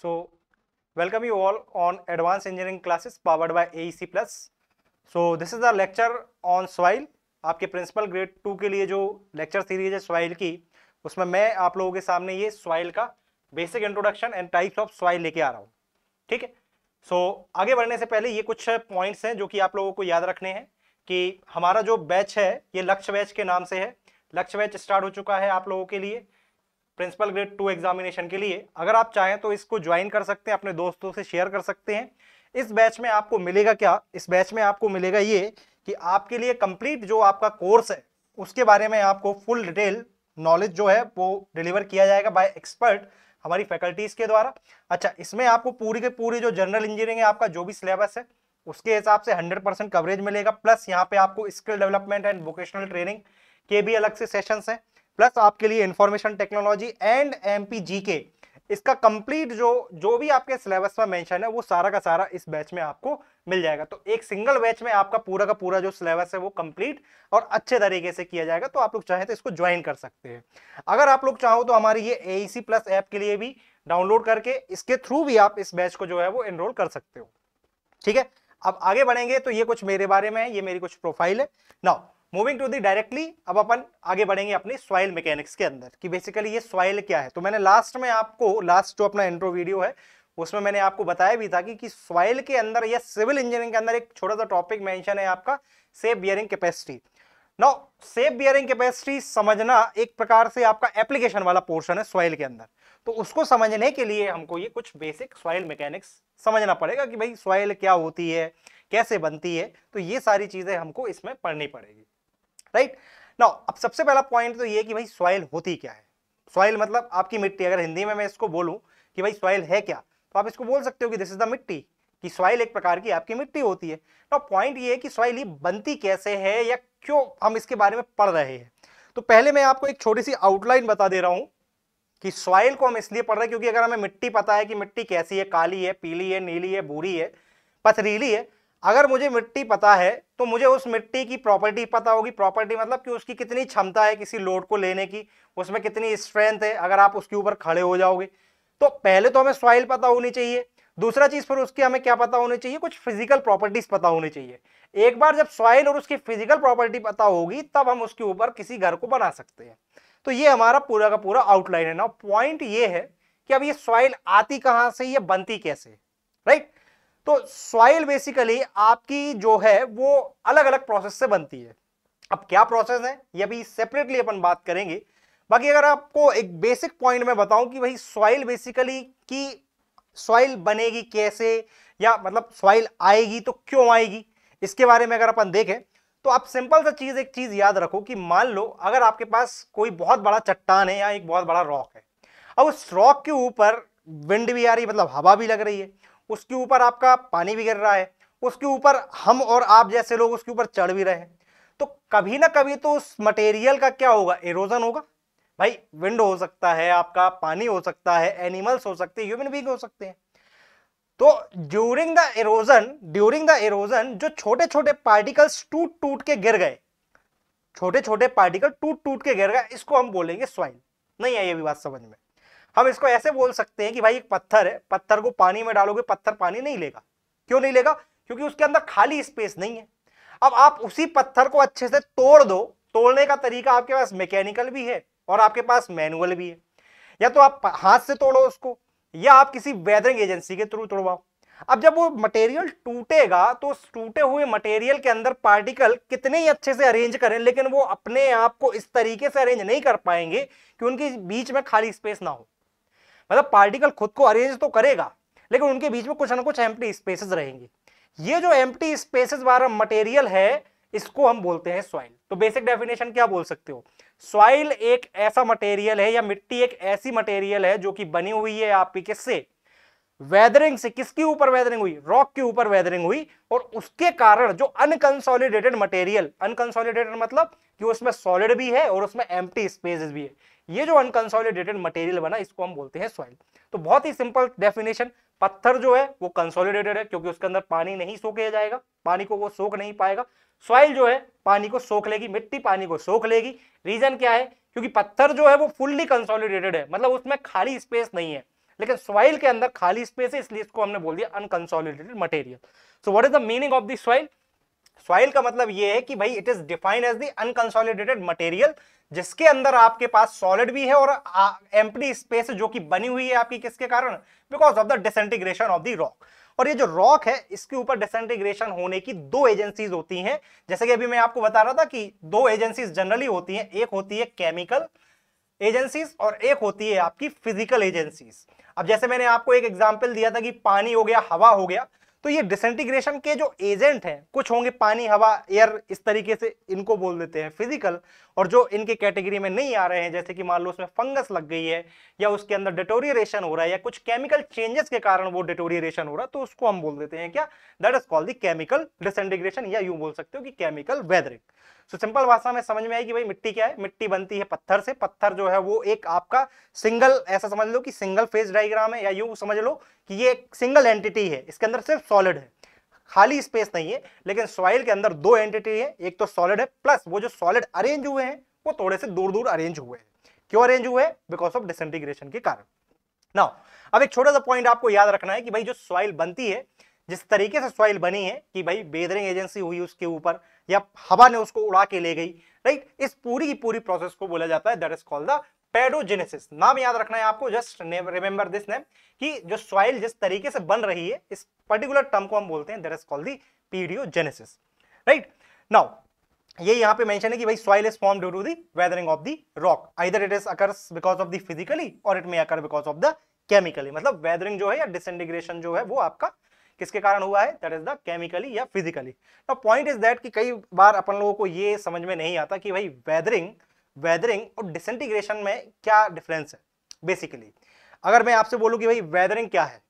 So welcome you all on advanced engineering classes powered by AEC plus so this is the lecture on soil. आपके principal grade two के लिए जो lecture series है soil की उसमें मैं आप लोगों के सामने ये सॉइल का basic introduction and types of soil लेके आ रहा हूँ ठीक है सो आगे बढ़ने से पहले ये कुछ पॉइंट्स हैं जो कि आप लोगों को याद रखने हैं कि हमारा जो बैच है ये लक्ष्य बैच के नाम से है लक्ष्य बैच स्टार्ट हो चुका है आप लोगों के लिए प्रिंसिपल ग्रेड टू एग्जामिनेशन के लिए अगर आप चाहें तो इसको ज्वाइन कर सकते हैं अपने दोस्तों से शेयर कर सकते हैं इस बैच में आपको मिलेगा क्या इस बैच में आपको मिलेगा ये कि आपके लिए कंप्लीट जो आपका कोर्स है उसके बारे में आपको फुल डिटेल नॉलेज जो है वो डिलीवर किया जाएगा बाय एक्सपर्ट हमारी फैकल्टीज़ के द्वारा अच्छा इसमें आपको पूरी के पूरी जो जनरल इंजीनियरिंग है आपका जो भी सिलेबस है उसके हिसाब से 100 परसेंट कवरेज मिलेगा प्लस यहाँ पे आपको skill development and vocational training के भी अलग से सेशंस हैं प्लस आपके लिए इंफॉर्मेशन टेक्नोलॉजी एंड एम के इसका कंप्लीट जो जो भी आपके सिलेबस में मेंशन है वो सारा का सारा इस बैच में आपको मिल जाएगा तो एक सिंगल बैच में आपका पूरा का पूरा जो सिलेबस है वो कंप्लीट और अच्छे तरीके से किया जाएगा तो आप लोग चाहें तो इसको ज्वाइन कर सकते हैं अगर आप लोग चाहो तो हमारी ये ए प्लस ऐप के लिए भी डाउनलोड करके इसके थ्रू भी आप इस बैच को जो है वो एनरोल कर सकते हो ठीक है अब आगे बढ़ेंगे तो ये कुछ मेरे बारे में है ये मेरी कुछ प्रोफाइल है now moving to the directly अब अपन आगे बढ़ेंगे अपने सॉइल मैकेनिक्स के अंदर कि बेसिकली ये सॉइल क्या है तो मैंने लास्ट में आपको लास्ट जो अपना इंट्रो वीडियो है उसमें मैंने आपको बताया भी था कि, कि सॉइल के अंदर या सिविल इंजीनियरिंग के अंदर एक छोटा सा टॉपिक मेंशन है आपका safe bearing capacity now safe bearing capacity समझना एक प्रकार से आपका एप्लीकेशन वाला पोर्शन है सॉइल के अंदर तो उसको समझने के लिए हमको ये कुछ बेसिक सॉइल मैकेनिक्स समझना पड़ेगा कि भाई सॉइल क्या होती है कैसे बनती है तो ये सारी चीज़ें हमको इसमें पढ़नी पड़ेगी राइट ना अब सबसे पहला पॉइंट तो ये कि भाई सॉइल होती क्या है सॉइल मतलब आपकी मिट्टी अगर हिंदी में मैं इसको बोलूँ कि भाई सॉइल है क्या तो आप इसको बोल सकते हो कि दिस इज द मिट्टी कि सॉइल एक प्रकार की आपकी मिट्टी होती है तो पॉइंट ये है कि सॉइल ये बनती कैसे है या क्यों हम इसके बारे में पढ़ रहे हैं तो पहले मैं आपको एक छोटी सी आउटलाइन बता दे रहा हूँ कि सॉइल को हम इसलिए पढ़ रहे हैं क्योंकि अगर हमें मिट्टी पता है कि मिट्टी कैसी है काली है पीली है नीली है बूढ़ी है पथरीली है अगर मुझे मिट्टी पता है तो मुझे उस मिट्टी की प्रॉपर्टी पता होगी प्रॉपर्टी मतलब कि उसकी कितनी क्षमता है किसी लोड को लेने की उसमें कितनी स्ट्रेंथ है अगर आप उसके ऊपर खड़े हो जाओगे तो पहले तो हमें सॉइल पता होनी चाहिए दूसरा चीज़ फिर उसकी हमें क्या पता होनी चाहिए कुछ फिजिकल प्रॉपर्टीज पता होनी चाहिए एक बार जब सॉइल और उसकी फिजिकल प्रॉपर्टी पता होगी तब हम उसके ऊपर किसी घर को बना सकते हैं तो ये हमारा पूरा का पूरा आउटलाइन है ना पॉइंट ये है कि अब ये सॉइल आती कहाँ से ये बनती कैसे राइट right? तो सॉइल बेसिकली आपकी जो है वो अलग अलग प्रोसेस से बनती है अब क्या प्रोसेस है ये भी सेपरेटली अपन बात करेंगे बाकी अगर आपको एक बेसिक पॉइंट में बताऊं कि भाई सॉइल बेसिकली की सॉइल बनेगी कैसे या मतलब सॉइल आएगी तो क्यों आएगी इसके बारे में अगर अपन देखें तो आप सिंपल सा चीज़ एक चीज़ याद रखो कि मान लो अगर आपके पास कोई बहुत बड़ा चट्टान है या एक बहुत बड़ा रॉक है अब उस रॉक के ऊपर विंड भी आ रही है मतलब हवा भी लग रही है उसके ऊपर आपका पानी भी गिर रहा है उसके ऊपर हम और आप जैसे लोग उसके ऊपर चढ़ भी रहे हैं तो कभी ना कभी तो उस मटेरियल का क्या होगा एरोजन होगा भाई विंड हो सकता है आपका पानी हो सकता है एनिमल्स हो सकते हैं ह्यूमन बींग हो सकते हैं तो during the erosion during the erosion जो छोटे छोटे पार्टिकल्स टूट टूट के गिर गए छोटे छोटे पार्टिकल टूट टूट के गिर गए इसको हम बोलेंगे स्वाइल नहीं आई ये भी बात समझ में हम इसको ऐसे बोल सकते हैं कि भाई एक पत्थर है पत्थर को पानी में डालोगे पत्थर पानी नहीं लेगा क्यों नहीं लेगा क्योंकि उसके अंदर खाली स्पेस नहीं है अब आप उसी पत्थर को अच्छे से तोड़ दो तोड़ने का तरीका आपके पास मैकेनिकल भी है और आपके पास मैनुअल भी है या तो आप हाथ से तोड़ो उसको या आप किसी वेदरिंग एजेंसी के थ्रू तोड़वाओ अब जब वो मटेरियल टूटेगा तो उस टूटे हुए मटेरियल के अंदर पार्टिकल कितने ही अच्छे से अरेंज करें लेकिन वो अपने आप को इस तरीके से अरेंज नहीं कर पाएंगे कि उनके बीच में खाली स्पेस ना हो मतलब पार्टिकल खुद को अरेंज तो करेगा लेकिन उनके बीच में कुछ ना कुछ एम्प्टी स्पेसेस रहेंगे ये जो एम्प्टी स्पेसेस वाला मटेरियल है इसको हम बोलते हैं सॉइल तो बेसिक डेफिनेशन क्या बोल सकते हो सॉइल एक ऐसा मटेरियल है या मिट्टी एक ऐसी मटेरियल है जो कि बनी हुई है आपकी किससे वेदरिंग से किसके ऊपर वेदरिंग हुई रॉक के ऊपर वेदरिंग हुई और उसके कारण जो अनकंसोलिडेटेड मटेरियल अनकंसोलिडेटेड मतलब कि उसमें सॉलिड भी है और उसमें एम्प्टी स्पेसेस भी है ये जो अनकंसोलिडेटेड मटेरियल बना इसको हम बोलते हैं सॉइल तो बहुत ही सिंपल डेफिनेशन पत्थर जो है वो कंसोलिडेटेड है क्योंकि उसके अंदर पानी नहीं सोखे जाएगा पानी को वो सोख नहीं पाएगा सॉइल जो है पानी को सोख लेगी मिट्टी पानी को सोख लेगी रीजन क्या है क्योंकि पत्थर जो है वो फुल्ली कंसोलिडेटेड है मतलब उसमें खाली स्पेस नहीं है लेकिन सॉइल के अंदर खाली स्पेस है इसलिए इसको हमने बोल दिया unconsolidated material so what is the meaning of this soil soil का मतलब ये है कि भाई it is defined as the unconsolidated material जिसके अंदर आपके पास सॉलिड भी है और एम्पटी स्पेस जो कि बनी हुई है आपकी किसके कारण because of the disintegration of the rock और ये जो रॉक है इसके ऊपर डिसंटीग्रेशन होने की दो एजेंसीज होती हैं जैसे कि अभी मैं आपको बता रहा था कि दो एजेंसीज जनरली होती हैं एक होती है केमिकल एजेंसीज और एक होती है आपकी फिजिकल एजेंसीज अब जैसे मैंने आपको एक एग्जाम्पल दिया था कि पानी हो गया हवा हो गया तो ये डिसंटीग्रेशन के जो एजेंट हैं कुछ होंगे पानी हवा एयर इस तरीके से इनको बोल देते हैं फिजिकल और जो इनके कैटेगरी में नहीं आ रहे हैं जैसे कि मान लो उसमें फंगस लग गई है या उसके अंदर डिटोरियरेशन हो रहा है या कुछ केमिकल चेंजेस के कारण वो डिटोरियरेशन हो रहा है तो उसको हम बोल देते हैं क्या that is called the chemical disintegration या यूं बोल सकते हो कि केमिकल वेदरिंग सो सिंपल भाषा में समझ में आई कि भाई मिट्टी क्या है मिट्टी बनती है पत्थर से पत्थर जो है वो एक आपका सिंगल ऐसा समझ लो कि सिंगल फेज डायग्राम है या यूं समझ लो कि ये एक सिंगल एंटिटी है इसके अंदर सिर्फ सॉलिड है खाली स्पेस नहीं है लेकिन सॉइल के अंदर दो एंटिटी है एक तो सॉलिड है प्लस वो जो सॉलिड अरेंज हुए हैं वो थोड़े से दूर दूर अरेंज हुए हैं क्यों अरेंज हुए बिकॉज ऑफ डिसंटीग्रेशन के कारण नाउ अब एक छोटा सा पॉइंट आपको याद रखना है कि भाई जो सॉइल बनती है जिस तरीके से सॉइल बनी है कि भाई बेदरिंग एजेंसी हुई उसके ऊपर या हवा ने उसको उड़ा के ले गई राइट इस पूरी की पूरी प्रोसेस को बोला जाता है that is called the pedogenesis नाम याद रखना है आपको जस्ट रिमेंबर दिस नेम कि जो सॉइल जिस तरीके से बन रही है इस पर्टिकुलर टर्म को हम बोलते हैं that is called the pedogenesis right now ये यहां पे मेंशन है कि भाई soil is form due to the weathering of the rock either it is occurs because of the physically और it may occur because of the chemically मतलब weathering जो है या डिसइंटीग्रेशन जो है वो आपका किसके कारण हुआ है दैट इज द केमिकली या physically now point is that कि कई बार अपन लोगों को ये समझ में नहीं आता कि भाई वेदरिंग वेदरिंग और डिसंटीग्रेशन में क्या डिफरेंस है बेसिकली अगर मैं आपसे बोलूँ कि भाई वेदरिंग क्या है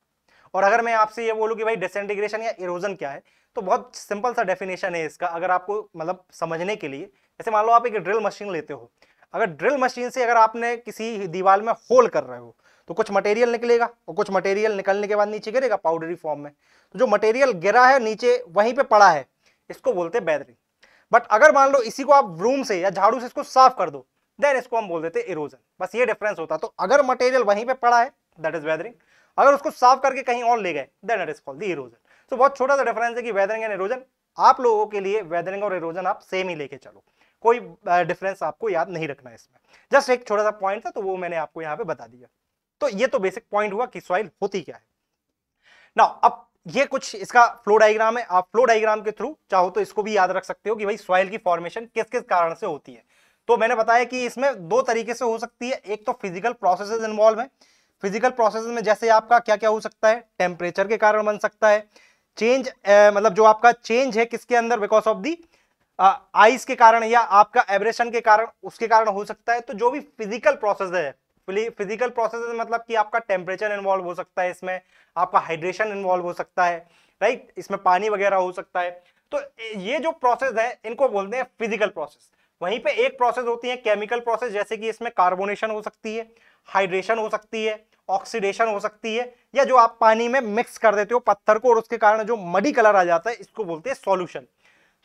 और अगर मैं आपसे ये बोलूँ कि भाई डिसंटीग्रेशन या इरोजन क्या है तो बहुत सिंपल सा डेफिनेशन है इसका अगर आपको मतलब समझने के लिए जैसे मान लो आप एक ड्रिल मशीन लेते हो अगर ड्रिल मशीन से अगर आपने किसी दीवार में होल कर रहे हो तो कुछ मटेरियल निकलेगा और कुछ मटेरियल निकलने के बाद नीचे गिरेगा पाउडरी फॉर्म में तो जो मटेरियल गिरा है नीचे वहीं पे पड़ा है इसको बोलते हैं बैदरिंग बट अगर मान लो इसी को आप ब्रूम से या झाड़ू से इसको साफ कर दो देन इसको हम बोल देते इरोजन बस ये डिफरेंस होता है तो अगर मटेरियल वहीं पे पड़ा है दैट इज वेदरिंग अगर उसको साफ करके कहीं और ले गए then it is called the erosion so बहुत छोटा सा डिफरेंस है कि वेदरिंग एंड इरोजन आप लोगों के लिए वेदरिंग और इरोजन आप सेम ही लेके चलो कोई डिफरेंस आपको याद नहीं रखना है इसमें जस्ट एक छोटा सा पॉइंट था तो वो मैंने आपको यहाँ पे बता दिया तो ये तो बेसिक पॉइंट हुआ कि सॉइल होती क्या है ना अब ये कुछ इसका फ्लो डायग्राम है आप फ्लो डायग्राम के थ्रू चाहो तो इसको भी याद रख सकते हो कि भाई सॉइल की फॉर्मेशन किस किस कारण से होती है तो मैंने बताया कि इसमें दो तरीके से हो सकती है एक तो फिजिकल प्रोसेसेस इन्वॉल्व है फिजिकल प्रोसेस में जैसे आपका क्या क्या हो सकता है टेम्परेचर के कारण बन सकता है चेंज मतलब जो आपका चेंज है किसके अंदर बिकॉज ऑफ दी आइस के कारण या आपका एब्रेशन के कारण उसके कारण हो सकता है तो जो भी फिजिकल प्रोसेस है फिजिकल प्रोसेस मतलब कि आपका टेम्परेचर इन्वॉल्व हो सकता है इसमें आपका हाइड्रेशन इन्वॉल्व हो सकता है राइट इसमें पानी वगैरह हो सकता है तो ये जो प्रोसेस है इनको बोलते हैं फिजिकल प्रोसेस वहीं पे एक प्रोसेस होती है केमिकल प्रोसेस जैसे कि इसमें कार्बोनेशन हो सकती है हाइड्रेशन हो सकती है ऑक्सीडेशन हो सकती है या जो आप पानी में मिक्स कर देते हो पत्थर को और उसके कारण जो मडी कलर आ जाता है इसको बोलते हैं सॉल्यूशन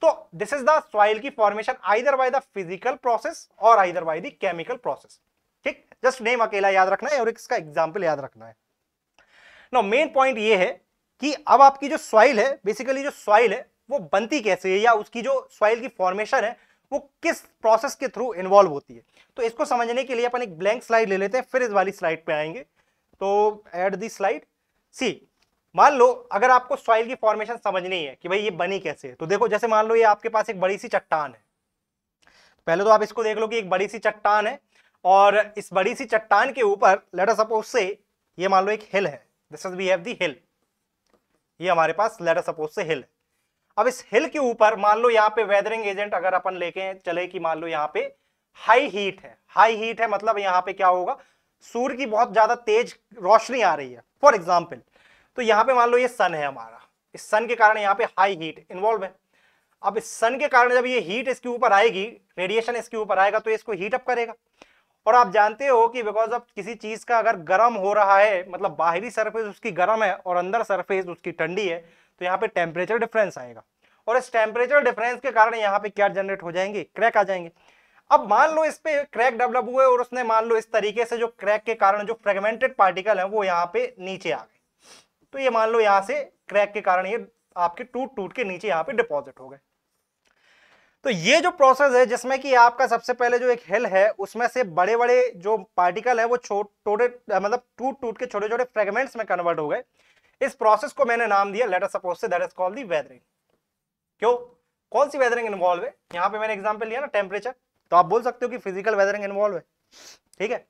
तो दिस इज द सॉइल की formation either by the physical process और either by the chemical process just name अकेला याद रखना है और इसका एग्जाम्पल याद रखना है नो मेन पॉइंट ये है कि अब आपकी जो सॉइल है बेसिकली जो सॉइल है वो बनती कैसे है या उसकी जो सॉइल की फॉर्मेशन है वो किस प्रोसेस के थ्रू इन्वॉल्व होती है तो इसको समझने के लिए अपन एक ब्लैंक स्लाइड ले लेते हैं फिर इस वाली स्लाइड पे आएंगे तो एड दी स्लाइड सी मान लो अगर आपको सॉइल की फॉर्मेशन समझनी है कि भाई ये बनी कैसे है तो देखो जैसे मान लो ये आपके पास एक बड़ी सी चट्टान है पहले तो आप इसको देख लो कि एक बड़ी सी चट्टान है और इस बड़ी सी चट्टान के ऊपर लेटर सपोज से ये मान लो एक हिल है this is we have the hill ये हमारे पास लेटर सपोज से हिल अब इस हिल के ऊपर मान लो यहाँ पे वेदरिंग एजेंट अगर अपन लेके चले कि मान लो यहाँ पे हाई हीट है हाई हीट है मतलब यहाँ पे क्या होगा सूर्य की बहुत ज्यादा तेज रोशनी आ रही है फॉर एग्जाम्पल तो यहाँ पे मान लो ये सन है हमारा इस सन के कारण यहाँ पे हाई हीट इन्वॉल्व है अब इस सन के कारण जब ये हीट इसके ऊपर आएगी रेडिएशन इसके ऊपर आएगा तो इसको हीट अप करेगा और आप जानते हो कि बिकॉज ऑफ किसी चीज का अगर गर्म हो रहा है मतलब बाहरी सरफेस उसकी गर्म है और अंदर सरफेस उसकी ठंडी है तो यहाँ पे टेम्परेचर डिफरेंस आएगा और इस टेम्परेचर डिफरेंस के कारण यहाँ पे क्या जनरेट हो जाएंगे क्रैक आ जाएंगे अब मान लो इस पे क्रैक डेवलप हुए और उसने मान लो इस तरीके से जो क्रैक के कारण जो फ्रेगमेंटेड पार्टिकल है वो यहाँ पे नीचे आ गए तो ये मान लो यहाँ से क्रैक के कारण ये आपके टूट टूट के नीचे यहाँ पे डिपॉजिट हो गए तो ये जो प्रोसेस है जिसमें कि आपका सबसे पहले जो एक हिल है उसमें से बड़े बड़े जो पार्टिकल है वो छोटे मतलब टूट टूट के छोटे छोटे फ्रेगमेंट्स में कन्वर्ट हो गए इस प्रोसेस को मैंने नाम दिया लेटर सपोज से that is called the weathering क्यों कौन सी वेदरिंग इन्वॉल्व है यहां पे मैंने एग्जाम्पल लिया ना टेम्परेचर तो आप बोल सकते हो कि फिजिकल वेदरिंग इन्वॉल्व है ठीक है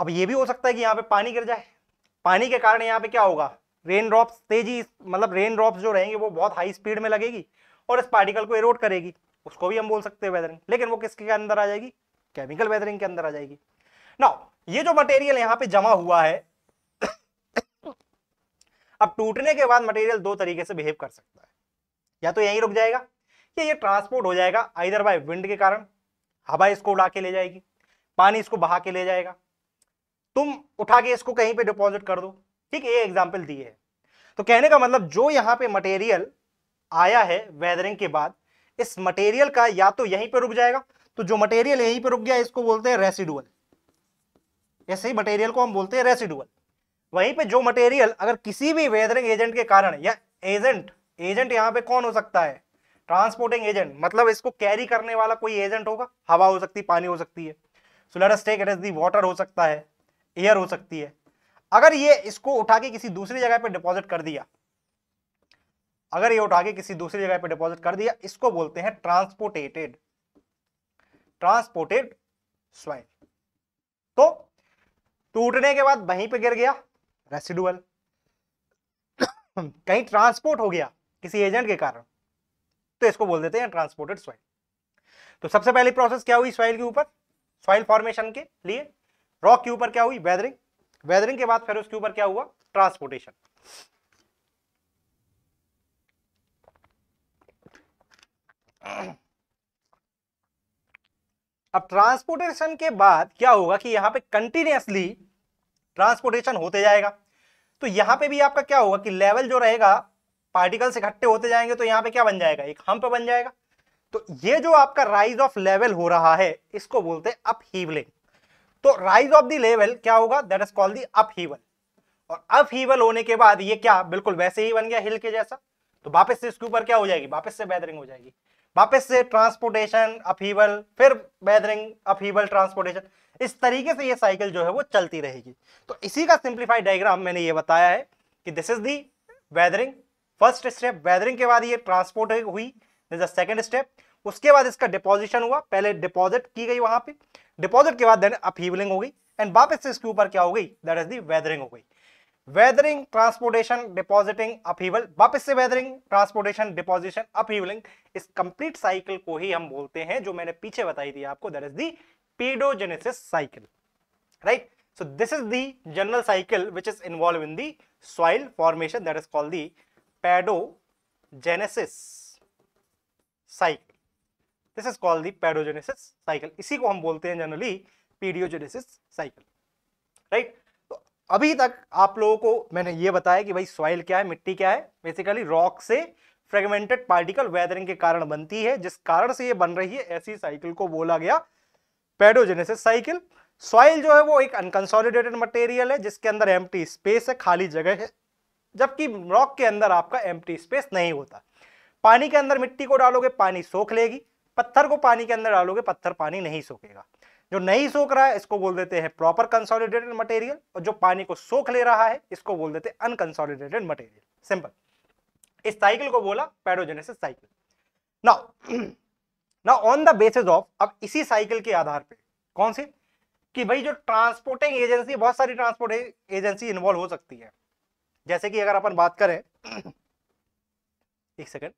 अब ये भी हो सकता है कि यहाँ पे पानी गिर जाए पानी के कारण यहाँ पे क्या होगा रेन ड्रॉप्स तेजी मतलब रेन ड्रॉप्स जो रहेंगे वो बहुत हाई स्पीड में लगेगी और इस पार्टिकल को इरोड करेगी उसको भी हम बोल सकते हैं वेदरिंग लेकिन वो किसके अंदर आ जाएगी केमिकल वेदरिंग के अंदर आ जाएगी ना ये जो मटेरियल यहाँ पे जमा हुआ है अब टूटने के बाद मटेरियल दो तरीके से बिहेव कर सकता है या तो यहीं रुक जाएगा या ये ट्रांसपोर्ट हो जाएगा आइदर बाय विंड के कारण हवा इसको उड़ा के ले जाएगी पानी इसको बहा के ले जाएगा तुम उठा के इसको कहीं पे डिपॉजिट कर दो ठीक है ये एग्जाम्पल दिए है तो कहने का मतलब जो यहाँ पे मटेरियल आया है वेदरिंग के बाद इस मटेरियल का या तो यहीं पर रुक जाएगा तो जो मटेरियल यहीं पर रुक गया इसको बोलते हैं रेसिडुअल ऐसे ही मटेरियल को हम बोलते हैं रेसिडुअल वहीं पे जो मटेरियल अगर किसी भी वेदरिंग एजेंट के कारण या एजेंट एजेंट यहाँ पे कौन हो सकता है ट्रांसपोर्टिंग एजेंट मतलब इसको कैरी करने वाला कोई एजेंट होगा हवा हो सकती पानी हो सकती है solar stake at the water हो सकता है एयर हो सकती है अगर ये इसको उठा के किसी दूसरी जगह पर डिपॉजिट कर दिया अगर ये उठा के किसी दूसरी जगह पे डिपॉजिट कर दिया इसको बोलते हैं ट्रांसपोर्टेटेड ट्रांसपोर्टेड स्वाइन तो टूटने के बाद वहीं पे गिर गया रेसिडुअल कहीं ट्रांसपोर्ट हो गया किसी एजेंट के कारण तो इसको बोल देते हैं ट्रांसपोर्टेड सॉइल तो सबसे पहली प्रोसेस क्या हुई स्वाइल के ऊपर स्वाइल फॉर्मेशन के लिए रॉक के ऊपर क्या हुई वेदरिंग वेदरिंग के बाद फिर उसके ऊपर क्या हुआ ट्रांसपोर्टेशन अब ट्रांसपोर्टेशन के बाद क्या होगा कि यहां पे कंटिन्यूसली ट्रांसपोर्टेशन होते जाएगा तो यहां पे भी आपका क्या होगा कि लेवल जो रहेगा पार्टिकल्स इकट्ठे होते जाएंगे तो यहां पे क्या बन जाएगा एक हम्प बन जाएगा तो ये जो आपका राइज ऑफ लेवल हो रहा है इसको बोलते हैं अपहीवलिंग तो राइज ऑफ द लेवल क्या होगा that is called the upheaval और अपहीवल होने के बाद ये क्या बिल्कुल वैसे ही बन गया हिल के जैसा तो वापस से इसके ऊपर क्या हो जाएगी वापस से वेदरिंग हो जाएगी वापस से ट्रांसपोर्टेशन अपीवल फिर वेदरिंग अपीवल ट्रांसपोर्टेशन इस तरीके से ये साइकिल जो है वो चलती रहेगी तो इसी का सिंप्लीफाइड डायग्राम मैंने ये बताया है कि this is the weathering first step weathering के बाद ये ट्रांसपोर्ट हुई द सेकेंड स्टेप उसके बाद इसका डिपोजिशन हुआ पहले डिपॉजिट की गई वहां पर डिपॉजिट के बाद देन अपीवलिंग हो गई एंड वापस से इसके ऊपर क्या हो गई दैट इज दी वेदरिंग हो गई वेदरिंग ट्रांसपोर्टेशन डिपॉजिटिंग अपीवल वापस से वेदरिंग ट्रांसपोर्टेशन डिपॉजिशन अपीवलिंग इस कंप्लीट साइकिल को ही हम बोलते हैं जो मैंने पीछे बताई थी आपको that is the pedogenesis cycle right so this is the general cycle which is involve in the soil formation that is called the pedogenesis cycle this is called the pedogenesis cycle इसी को हम बोलते हैं generally pedogenesis cycle right right? अभी तक आप लोगों को मैंने ये बताया कि भाई सॉइल क्या है मिट्टी क्या है बेसिकली रॉक से फ्रेगमेंटेड पार्टिकल वेदरिंग के कारण बनती है जिस कारण से ये बन रही है ऐसी साइकिल को बोला गया पेडोजेनेसिस साइकिल सॉइल जो है वो एक अनकंसोलिडेटेड मटेरियल है जिसके अंदर एम स्पेस है खाली जगह है जबकि रॉक के अंदर आपका एम स्पेस नहीं होता पानी के अंदर मिट्टी को डालोगे पानी सोख लेगी पत्थर को पानी के अंदर डालोगे पत्थर पानी नहीं सोखेगा जो नहीं सोख रहा है इसको बोल देते हैं प्रॉपर कंसोलिडेटेड मटेरियल और जो पानी को सोख ले रहा है इसको बोल देते हैं अनकंसोलिडेटेड मटेरियल सिंपल इस साइकिल को बोला pedogenesis cycle now now on the basis of अब इसी साइकिल के आधार पे कौन सी कि भाई जो ट्रांसपोर्टिंग एजेंसी बहुत सारी ट्रांसपोर्ट एजेंसी इन्वॉल्व हो सकती है जैसे कि अगर अपन बात करें एक सेकेंड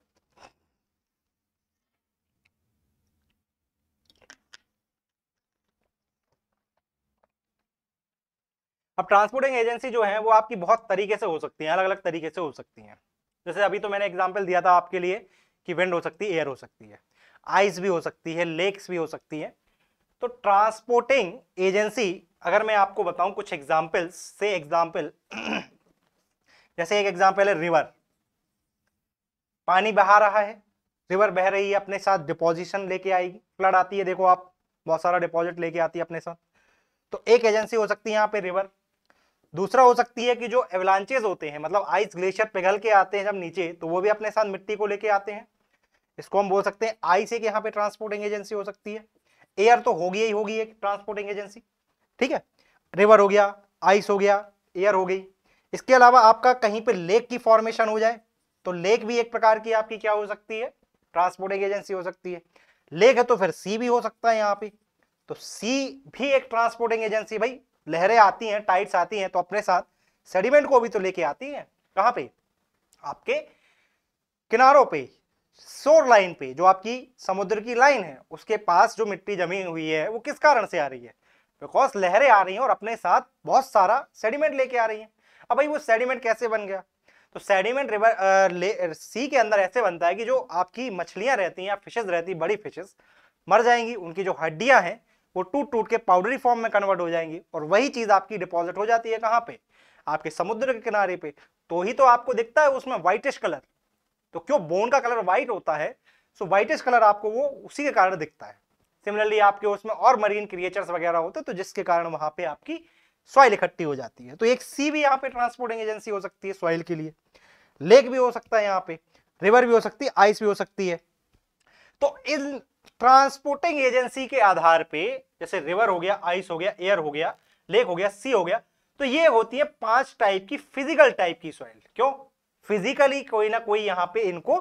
अब ट्रांसपोर्टिंग एजेंसी जो है वो आपकी बहुत तरीके से हो सकती है अलग अलग तरीके से हो सकती हैं जैसे अभी तो मैंने एग्जाम्पल दिया था आपके लिए कि विंड हो सकती है एयर हो सकती है आइस भी हो सकती है लेक्स भी हो सकती है तो ट्रांसपोर्टिंग एजेंसी अगर मैं आपको बताऊं कुछ एग्जाम्पल्स से एग्जाम्पल जैसे एक एग्जाम्पल है रिवर पानी बहा रहा है रिवर बह रही है अपने साथ डिपोजिशन लेके आएगी फ्लड आती है देखो आप बहुत सारा डिपॉजिट लेके आती है अपने साथ तो एक एजेंसी हो सकती है यहाँ पे रिवर दूसरा हो सकती है कि जो एवलांचेज होते हैं मतलब आइस ग्लेशियर पिघल के आते हैं जब नीचे तो वो भी अपने साथ मिट्टी को लेके आते हैं इसको हम बोल सकते हैं आइस एक यहाँ पे ट्रांसपोर्टिंग एजेंसी हो सकती है एयर तो होगी ही होगी एक ट्रांसपोर्टिंग एजेंसी ठीक है रिवर हो गया आइस हो गया एयर हो गई इसके अलावा आपका कहीं पर लेक की फॉर्मेशन हो जाए तो लेक भी एक प्रकार की आपकी क्या हो सकती है ट्रांसपोर्टिंग एजेंसी हो सकती है लेक है तो फिर सी भी हो सकता है यहाँ पे तो सी भी एक ट्रांसपोर्टिंग एजेंसी भाई लहरें आती हैं टाइड्स आती हैं तो अपने साथ सेडिमेंट को भी तो लेके आती हैं कहाँ पे आपके किनारों पे शोर लाइन पे जो आपकी समुद्र की लाइन है उसके पास जो मिट्टी जमी हुई है वो किस कारण से आ रही है बिकॉज लहरें आ रही हैं और अपने साथ बहुत सारा सेडिमेंट लेके आ रही हैं अब भाई वो सेडिमेंट कैसे बन गया तो सेडिमेंट रिवर ले, सी के अंदर ऐसे बनता है कि जो आपकी मछलियाँ रहती हैं या फिशेज रहती बड़ी फिशेज मर जाएंगी उनकी जो हड्डियाँ हैं वो टूट टूट के पाउडरी फॉर्म में कन्वर्ट हो जाएंगी और वही चीज़ आपकी डिपॉजिट हो जाती है कहां पे आपके समुद्र के किनारे पे तो ही तो आपको दिखता है उसमें व्हाइटिश कलर तो क्यों बोन का कलर व्हाइट होता है सो व्हाइटिश कलर आपको वो उसी के कारण दिखता है सिमिलरली आपके उसमें और मरीन क्रिएचर्स वगैरह होते तो जिसके कारण वहां पे आपकी सॉइल इकट्ठी हो जाती है तो एक सी भी यहाँ पे ट्रांसपोर्टिंग एजेंसी हो सकती है सॉइल के लिए लेक भी हो सकता है यहाँ पे रिवर भी हो सकती है आइस भी हो सकती है तो इन ट्रांसपोर्टिंग एजेंसी के आधार पे जैसे रिवर हो गया आइस हो गया एयर हो गया लेक हो गया सी हो गया तो ये होती है पांच टाइप की फिजिकल टाइप की सॉइल क्यों फिजिकली कोई ना कोई यहाँ पे इनको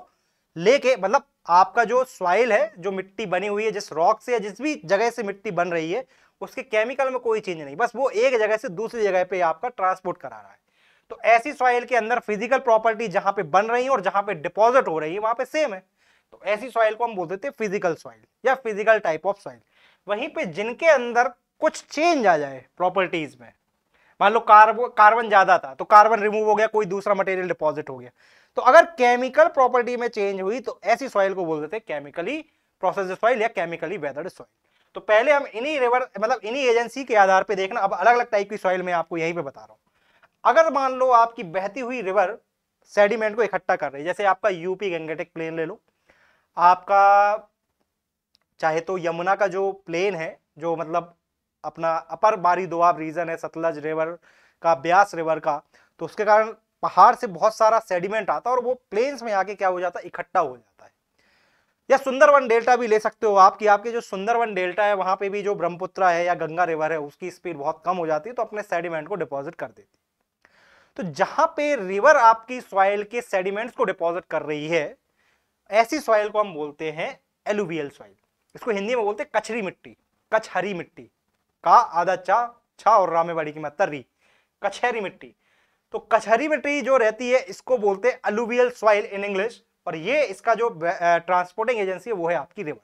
लेके मतलब आपका जो सॉइल है जो मिट्टी बनी हुई है जिस रॉक से या जिस भी जगह से मिट्टी बन रही है उसके केमिकल में कोई चेंज नहीं बस वो एक जगह से दूसरी जगह पे आपका ट्रांसपोर्ट करा रहा है तो ऐसी सॉइल के अंदर फिजिकल प्रॉपर्टी जहां पे बन रही है और जहां पे डिपॉजिट हो रही है वहां पे सेम है तो ऐसी सॉइल को हम बोल देते हैं फिजिकल सॉइल या फिजिकल टाइप ऑफ सॉइल वहीं पे जिनके अंदर कुछ चेंज आ जाए प्रॉपर्टीज में मान लो कार्ब कार्बन ज्यादा था तो कार्बन रिमूव हो गया कोई दूसरा मटेरियल डिपॉजिट हो गया तो अगर केमिकल प्रॉपर्टी में चेंज हुई तो ऐसी सॉइल को बोल देते हैं केमिकली प्रोसेस सॉइल या केमिकली वेदर्ड सॉइल तो पहले हम इन्हीं रिवर मतलब इन्हीं एजेंसी के आधार पे देखना अब अलग अलग टाइप की सॉइल में आपको यहीं पे बता रहा हूँ अगर मान लो आपकी बहती हुई रिवर सेडिमेंट को इकट्ठा कर रही है जैसे आपका यूपी गंगेटिक प्लेन ले लो आपका चाहे तो यमुना का जो प्लेन है जो मतलब अपना अपर बारी दोआब रीजन है सतलज रिवर का ब्यास रिवर का तो उसके कारण पहाड़ से बहुत सारा सेडिमेंट आता है और वो प्लेन्स में आके क्या हो जाता है इकट्ठा हो जाता है या सुंदरवन डेल्टा भी ले सकते हो आप कि आपके जो सुंदरवन डेल्टा है वहां पे भी जो ब्रह्मपुत्रा है या गंगा रिवर है उसकी स्पीड बहुत कम हो जाती है तो अपने सेडिमेंट को डिपॉजिट कर देती है तो जहां पे रिवर आपकी सॉइल के सेडिमेंट्स को डिपॉजिट कर रही है ऐसी सॉइल को हम बोलते हैं एलुवियल सॉइल इसको हिंदी में बोलते हैं कचरी मिट्टी कचहरी मिट्टी का आधा चा छा और रामेवाड़ी की मात्रा री कचहरी मिट्टी तो कचहरी मिट्टी जो रहती है इसको बोलते हैं अलुवियल सॉइल इन इंग्लिश और ये इसका जो ट्रांसपोर्टिंग एजेंसी है वो है आपकी रिवर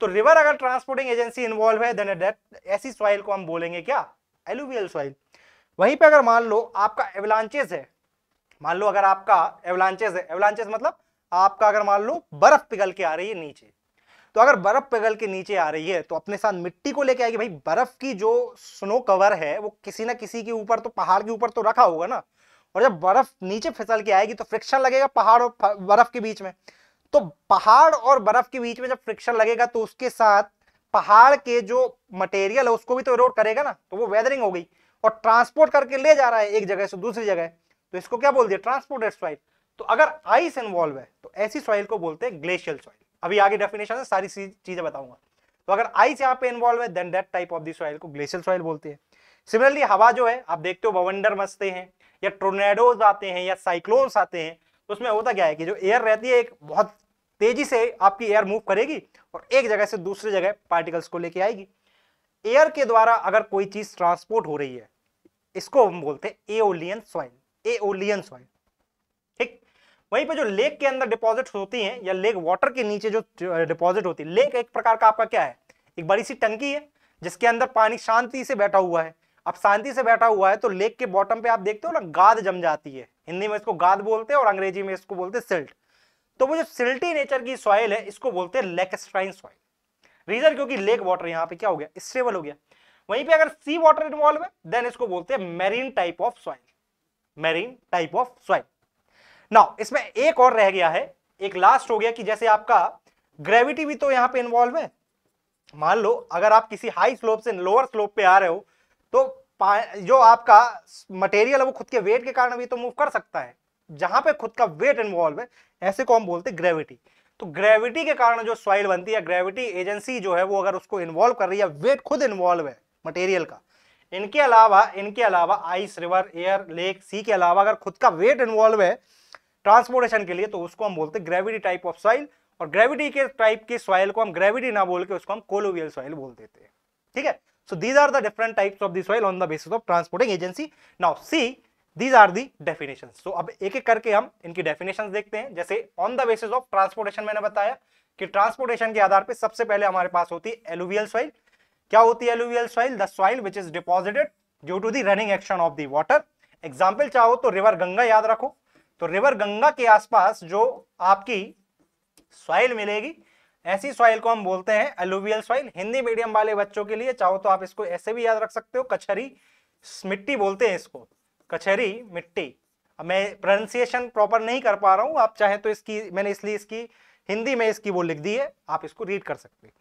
तो रिवर अगर ट्रांसपोर्टिंग एजेंसी इन्वॉल्व है देन डेट ऐसी सॉइल को हम बोलेंगे क्या एलुवियल सॉइल वहीं पे अगर मान लो आपका एवलांचेज है मान लो अगर आपका एवलांचेज है एवलांचेज मतलब आपका अगर मान लो बर्फ पिघल के आ रही है नीचे तो अगर बर्फ पिघल के नीचे आ रही है तो अपने साथ मिट्टी को लेके आएगी भाई बर्फ की जो स्नो कवर है वो किसी ना किसी के ऊपर तो पहाड़ के ऊपर तो रखा होगा ना और जब बर्फ नीचे फिसल के आएगी तो फ्रिक्शन लगेगा पहाड़ और बर्फ के बीच में तो पहाड़ और बर्फ के बीच में जब फ्रिक्शन लगेगा तो उसके साथ पहाड़ के जो मटेरियल है उसको भी तो इरोड करेगा ना तो वो वेदरिंग हो गई और ट्रांसपोर्ट करके ले जा रहा है एक जगह से दूसरी जगह तो इसको क्या बोल दिया ट्रांसपोर्ट एट स्वाइप तो अगर आइस इन्वॉल्व है तो ऐसी सॉइल को बोलते हैं ग्लेशियल सॉइल अभी आगे डेफिनेशन है सारी चीजें बताऊंगा तो अगर आइस यहाँ पे इन्वॉल्व है then that type of the soil को ग्लेशियल सॉइल बोलते हैं सिमिलरली हवा जो है आप देखते हो बवंडर मचते हैं या टोर्नेडोज आते हैं या साइक्लोन्स आते हैं तो उसमें होता क्या है कि जो एयर रहती है एक बहुत तेजी से आपकी एयर मूव करेगी और एक जगह से दूसरी जगह पार्टिकल्स को लेके आएगी एयर के द्वारा अगर कोई चीज ट्रांसपोर्ट हो रही है इसको हम बोलते हैं एओलियन सॉइल एओलियन सॉइल वहीं पे जो लेक के अंदर डिपॉजिट होती हैं या लेक वाटर के नीचे जो डिपॉजिट होती है लेक एक प्रकार का आपका क्या है एक बड़ी सी टंकी है जिसके अंदर पानी शांति से बैठा हुआ है अब शांति से बैठा हुआ है तो लेक के बॉटम पे आप देखते हो ना गाद जम जाती है हिंदी में इसको गाद बोलते हैं और अंग्रेजी में इसको बोलते हैं सिल्ट तो वो जो सिल्टी नेचर की सॉइल है इसको बोलते हैं लेकस्ट्राइन सॉइल रीजन क्योंकि लेक वाटर यहाँ पे क्या हो गया स्टेबल हो गया वहीं पर अगर सी वाटर इन्वॉल्व है देन इसको बोलते हैं marine type of soil marine type of soil now इसमें एक और रह गया है एक लास्ट हो गया कि जैसे आपका ग्रेविटी भी तो यहां पे इन्वॉल्व है मान लो अगर आप किसी हाई स्लोप से लोअर स्लोप पे आ रहे हो तो जो आपका मटेरियल है वो खुद के वेट के कारण भी तो मूव कर सकता है जहां पे खुद का वेट इन्वॉल्व है ऐसे को हम बोलते हैं ग्रेविटी तो ग्रेविटी के कारण जो सॉइल बनती है ग्रेविटी एजेंसी जो है वो अगर उसको इन्वॉल्व कर रही है वेट खुद इन्वॉल्व है मटेरियल का इनके अलावा इनके अलावा ice river air lake sea के अलावा अगर खुद का वेट इन्वॉल्व है ट्रांसपोर्टेशन के लिए तो उसको हम बोलते हैं ग्रेविटी टाइप ऑफ सॉइल और ग्रेविटी के टाइप के सॉइल को हम ग्रेविटी ना बोल के उसको हम कोलोवियल सॉइल बोल देते हैं ठीक है so these are the different types of the soil on the basis of transporting agency now see these are the definition so अब एक एक करके हम इनकी डेफिनेशन देखते हैं जैसे on the basis of transportation मैंने बताया कि ट्रांसपोर्टेशन के आधार पर सबसे पहले हमारे पास होती है एलुवियल सॉइल क्या होती है alluvial soil the soil which is deposited due to the running action of the water example चाहो तो रिवर गंगा याद रखो तो रिवर गंगा के आसपास जो आपकी सॉइल मिलेगी ऐसी सॉइल को हम बोलते हैं एलुवियल सॉइल हिंदी मीडियम वाले बच्चों के लिए चाहो तो आप इसको ऐसे भी याद रख सकते हो कचहरी मिट्टी बोलते हैं इसको कचहरी मिट्टी अब मैं प्रोनाउंसिएशन प्रॉपर नहीं कर पा रहा हूँ आप चाहे तो इसकी मैंने इसलिए इसकी हिंदी में इसकी वो लिख दी है आप इसको रीड कर सकते हैं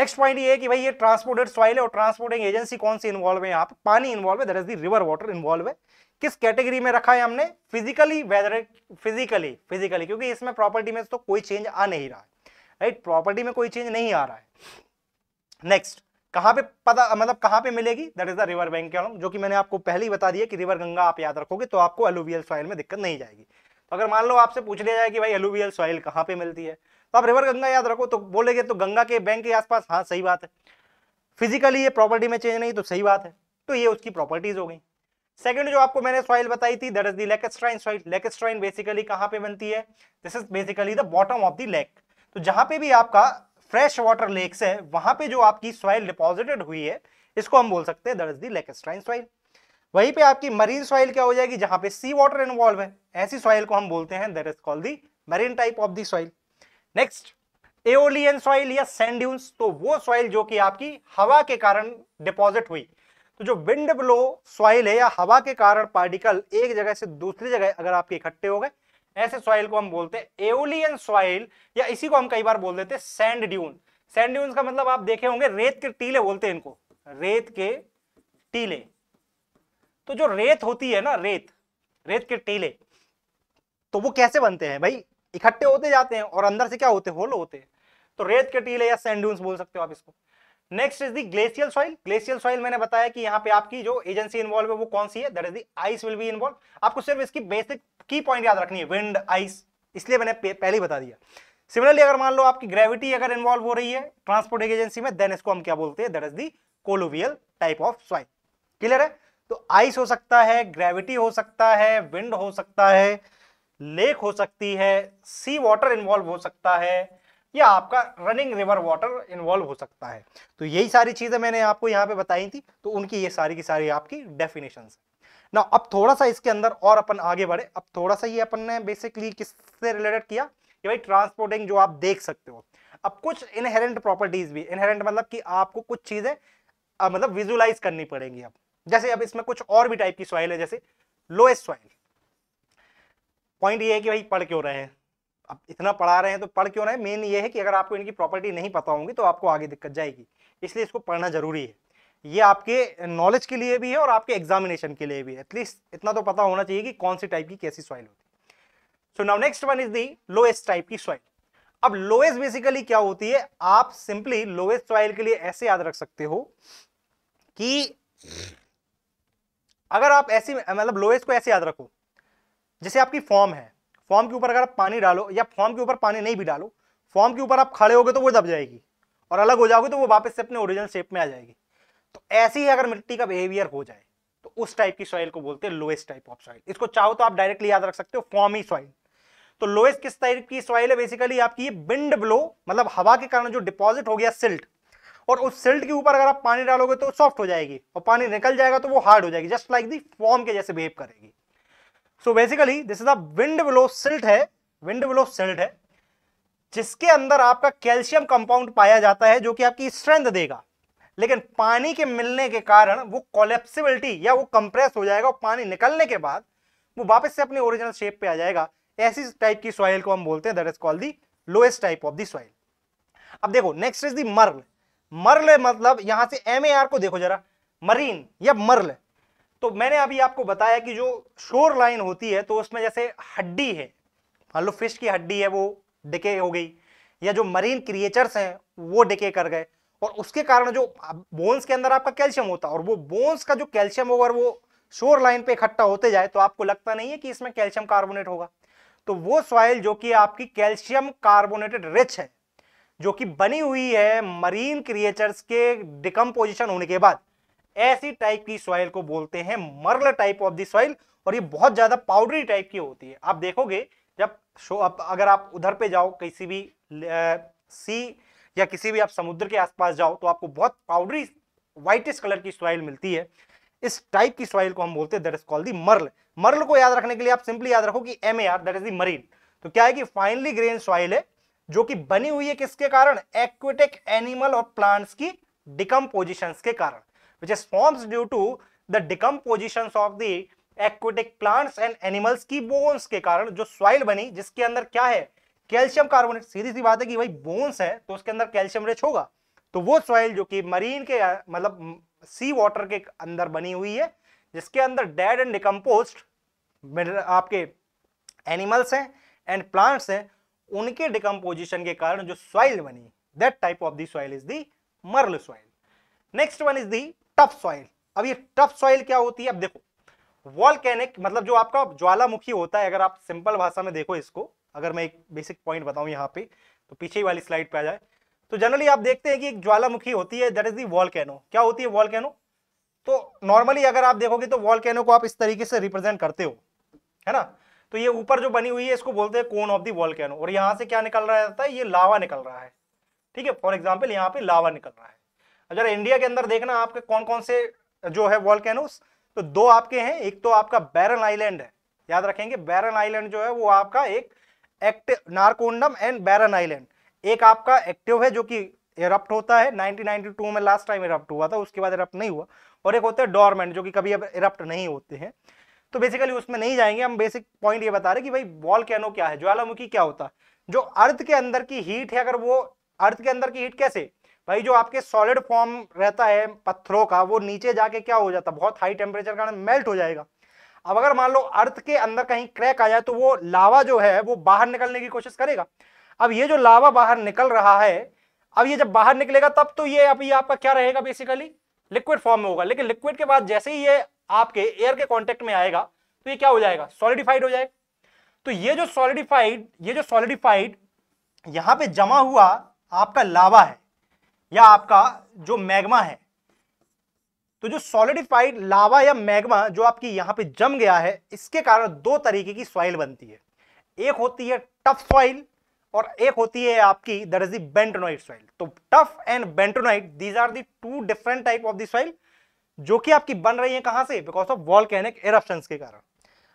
नेक्स्ट पॉइंट ये कि भाई ये ट्रांसपोर्टेड सॉइल है और ट्रांसपोर्टिंग एजेंसी कौन सी इन्वॉल्व है यहाँ पे पानी इन्वॉल्व है there is the river water involve है किस कैटेगरी में रखा है हमने फिजिकली वेदर फिजिकली फिजिकली क्योंकि इसमें प्रॉपर्टी में तो कोई चेंज आ नहीं रहा है राइट प्रॉपर्टी में कोई चेंज नहीं आ रहा है नेक्स्ट कहाँ पे पता मतलब कहाँ पे मिलेगी that is the river bank column जो कि मैंने आपको पहले ही बता दिया कि रिवर गंगा आप याद रखोगे तो आपको एलुवियल सॉइल में दिक्कत नहीं जाएगी तो अगर मान लो आपसे पूछ लिया जाए कि भाई एलुवियल सॉइल कहाँ पे मिलती है तो आप रिवर गंगा याद रखो तो बोलेगे तो गंगा के बैंक के आसपास हाँ सही बात है फिजिकली ये प्रॉपर्टी में चेंज नहीं तो सही बात है तो ये उसकी प्रॉपर्टीज हो गई सेकंड जो आपको मैंने सॉइल बताई थी that is the soil lacustrine basically कहाँ पे बनती है this is basically the bottom of the lake तो जहां पे भी आपका फ्रेश वाटर लेक्स है वहां पे जो आपकी सॉइल डिपॉजिटेड हुई है इसको हम बोल सकते हैं दैट इज दाइन सॉइल वहीं पे आपकी मरीन सॉइल क्या हो जाएगी जहां पे सी वाटर इन्वॉल्व है ऐसी सॉइल को हम बोलते हैं that is called the marine type of the soil next aeolian soil या सेंड्यून्स तो वो सॉइल जो कि आपकी हवा के कारण डिपॉजिट हुई तो जो विंड ब्लो सॉइल है या हवा के कारण पार्टिकल एक जगह से दूसरी जगह अगर आपके इकट्ठे हो गए ऐसे सॉइल को हम बोलते हैं एओलियन सॉइल या इसी को हम कई बार बोल देते हैं सैंड ड्यून सैंड ड्यून्स का मतलब आप देखे होंगे रेत के टीले बोलते हैं इनको रेत के टीले तो जो रेत होती है ना रेत रेत के टीले तो वो कैसे बनते हैं भाई इकट्ठे होते जाते हैं और अंदर से क्या होते हैं होल होते हैं तो रेत के टीले या सैंडून्स बोल सकते हो आप इसको next is the glacial soil glacial soil मैंने बताया कि यहाँ पे आपकी जो एजेंसी इन्वॉल्व है वो कौन सी है that is the ice will be involve आपको सिर्फ इसकी बेसिक की पॉइंट याद रखनी है विंड आइस इसलिए मैंने पहले ही बता दिया सिमिलरली अगर मान लो आपकी ग्रेविटी अगर इन्वॉल्व हो रही है ट्रांसपोर्ट एजेंसी में देन इसको हम क्या बोलते हैं that is the colluvial type of soil clear है तो आइस हो सकता है ग्रेविटी हो सकता है विंड हो सकता है लेक हो सकती है सी वाटर इन्वॉल्व हो सकता है या आपका रनिंग रिवर वाटर इन्वॉल्व हो सकता है तो यही सारी चीज़ें मैंने आपको यहाँ पे बताई थी तो उनकी ये सारी की सारी आपकी डेफिनेशन ना अब थोड़ा सा इसके अंदर और अपन आगे बढ़े अब थोड़ा सा ये अपन ने बेसिकली किससे रिलेटेड किया कि भाई ट्रांसपोर्टिंग जो आप देख सकते हो अब कुछ इनहेरेंट प्रॉपर्टीज भी इनहेरेंट मतलब कि आपको कुछ चीज़ें मतलब विजुलाइज करनी पड़ेंगी अब जैसे अब इसमें कुछ और भी टाइप की सॉइल है जैसे लोएस्ट सॉइल पॉइंट ये है कि भाई पढ़ क्यों रहे हैं अब इतना पढ़ा रहे हैं तो पढ़ क्यों रहे हैं मेन ये है कि अगर आपको इनकी प्रॉपर्टी नहीं पता होंगी तो आपको आगे दिक्कत जाएगी इसलिए इसको पढ़ना जरूरी है ये आपके नॉलेज के लिए भी है और आपके एग्जामिनेशन के लिए भी है एटलीस्ट इतना तो पता होना चाहिए कि कौन सी टाइप की कैसी सॉइल होती है so now next one is the loess type की सॉइल अब लोएस्ट बेसिकली क्या होती है आप सिंपली लोएस्ट सॉइल के लिए ऐसे याद रख सकते हो कि अगर आप ऐसी मतलब लोएस्ट को ऐसे याद रखो जैसे आपकी फॉर्म है फॉर्म के ऊपर अगर आप पानी डालो या फॉर्म के ऊपर पानी नहीं भी डालो फॉर्म के ऊपर आप खड़े होगे तो वो दब जाएगी और अलग हो जाओगे तो वो वापस से अपने ओरिजिनल शेप में आ जाएगी तो ऐसे ही अगर मिट्टी का बिहेवियर हो जाए तो उस टाइप की सॉइल को बोलते हैं लोएस्ट टाइप ऑफ सॉइल इसको चाहो तो आप डायरेक्टली याद रख सकते हो फॉर्मी सॉइल तो लोएस्ट किस टाइप की सॉइल है बेसिकली आपकी ये विंड ब्लो मतलब हवा के कारण जो डिपॉजिट हो गया सिल्ट और उस सिल्ट के ऊपर अगर आप पानी डालोगे तो सॉफ्ट हो जाएगी और पानी निकल जाएगा तो वो हार्ड हो जाएगी जस्ट लाइक दी फॉर्म के जैसे बिहेव करेगी so basically this is a wind blow silt है विंड विलो सिल्ट है जिसके अंदर आपका कैल्शियम कंपाउंड पाया जाता है जो कि आपकी स्ट्रेंथ देगा लेकिन पानी के मिलने के कारण वो कॉलेप्सिबिलिटी या वो कंप्रेस हो जाएगा और पानी निकलने के बाद वो वापस से अपने ओरिजिनल शेप पे आ जाएगा ऐसी टाइप की सॉइल को हम बोलते हैं that is called the loess type of the soil अब देखो नेक्स्ट इज दी मरल मरल मतलब यहां से एम ए आर को देखो जरा मरीन या मरल तो मैंने अभी आपको बताया कि जो शोर लाइन होती है तो उसमें जैसे हड्डी है मान लो फिश की हड्डी है वो डिके हो गई या जो मरीन क्रिएचर्स हैं वो डिके कर गए और उसके कारण जो बोन्स के अंदर आपका कैल्शियम होता है और वो बोन्स का जो कैल्शियम होगा वो शोर लाइन पे इकट्ठा होते जाए तो आपको लगता नहीं है कि इसमें कैल्शियम कार्बोनेट होगा तो वो सॉइल जो कि आपकी कैल्शियम कार्बोनेटेड रिच है जो कि बनी हुई है मरीन क्रिएचर्स के डिकम्पोजिशन होने के बाद ऐसी टाइप की सॉइल को बोलते हैं मरल टाइप ऑफ दी सॉइल और ये बहुत ज्यादा पाउडरी टाइप की होती है आप देखोगे जब शो आप अगर आप उधर पे जाओ किसी भी आ, सी या किसी भी आप समुद्र के आसपास जाओ तो आपको बहुत पाउडरी व्हाइटिश कलर की सॉइल मिलती है इस टाइप की सॉइल को हम बोलते हैं दैट इज कॉल्ड दी मरल मरल को याद रखने के लिए आप सिंपली याद रखो कि M A R that is the marine तो क्या है कि फाइनली ग्रेन सॉइल है जो कि बनी हुई है किसके कारण एक्वेटिक एनिमल और प्लांट्स की डिकम्पोजिशन के कारण which is forms due to the decompositions of the aquatic plants and animals की बोन्स के कारण जो सॉइल बनी जिसके अंदर क्या है कैल्शियम कार्बोनेट सीधी सी बात है कि भाई बोन्स है तो उसके अंदर कैल्शियम रिच होगा तो वो सॉइल जो कि मरीन के मतलब सी वाटर के अंदर बनी हुई है जिसके अंदर डेड एंड डिकम्पोज आपके एनिमल्स हैं एंड प्लांट्स हैं उनके डिकम्पोजिशन के कारण जो सॉइल बनी that type of the soil is the marl soil next one is the tuff soil अब ये टफ सॉइल क्या होती है अब देखो वॉलकैनिक मतलब जो आपका ज्वालामुखी होता है अगर आप सिंपल भाषा में देखो इसको अगर मैं एक बेसिक पॉइंट बताऊं यहाँ पे तो पीछे ही वाली स्लाइड पे आ जाए तो जनरली आप देखते हैं कि एक ज्वालामुखी होती है दैट इज दी वॉलकैनो क्या होती है वॉलकैनो तो नॉर्मली अगर आप देखोगे तो वॉलकैनो को आप इस तरीके से रिप्रेजेंट करते हो है ना तो ये ऊपर जो बनी हुई है इसको बोलते हैं कोन ऑफ दी वॉलकैनो और यहाँ से क्या निकल रहा है ये लावा निकल रहा है ठीक है फॉर एग्जाम्पल यहाँ पे लावा निकल रहा है अगर इंडिया के अंदर देखना आपके कौन कौन से जो है वॉल्केनोस तो दो आपके हैं एक तो आपका बैरन आइलैंड है याद रखेंगे बैरन आइलैंड जो है वो आपका एक active Narcondam and Barren Island एक आपका एक्टिव है जो कि इरप्ट होता है 1992 में लास्ट टाइम इरप्ट हुआ था उसके बाद इरप्ट नहीं हुआ और एक होता है डॉर्मेंट जो कि कभी अब इरप्ट नहीं होते हैं तो बेसिकली उसमें नहीं जाएंगे हम बेसिक पॉइंट ये बता रहे कि भाई वॉल कैनो क्या है ज्वालामुखी क्या होता है जो अर्थ के अंदर की हीट है अगर वो अर्थ के अंदर की हीट कैसे भाई जो आपके सॉलिड फॉर्म रहता है पत्थरों का वो नीचे जाके क्या हो जाता है बहुत हाई टेम्परेचर कारण मेल्ट हो जाएगा अब अगर मान लो अर्थ के अंदर कहीं क्रैक आ जाए तो वो लावा जो है वो बाहर निकलने की कोशिश करेगा अब ये जो लावा बाहर निकल रहा है अब ये जब बाहर निकलेगा तब तो ये अभी आपका क्या रहेगा बेसिकली लिक्विड फॉर्म में होगा लेकिन लिक्विड के बाद जैसे ही ये आपके एयर के कॉन्टेक्ट में आएगा तो ये क्या हो जाएगा सॉलिडिफाइड हो जाएगा तो ये जो सॉलिडिफाइड ये जो सॉलिडिफाइड यहाँ पे जमा हुआ आपका लावा है या आपका जो मैग्मा है तो जो सॉलिडिफाइड लावा या मैग्मा जो आपकी यहां पे जम गया है इसके कारण दो तरीके की सॉइल बनती है एक होती है टफ सॉइल और एक होती है आपकी दर इज बेंटोनाइट सॉइल तो tuff and bentonite these are the two different type of the soil जो कि आपकी बन रही है कहां से बिकॉज ऑफ वॉल एरप्शन के कारण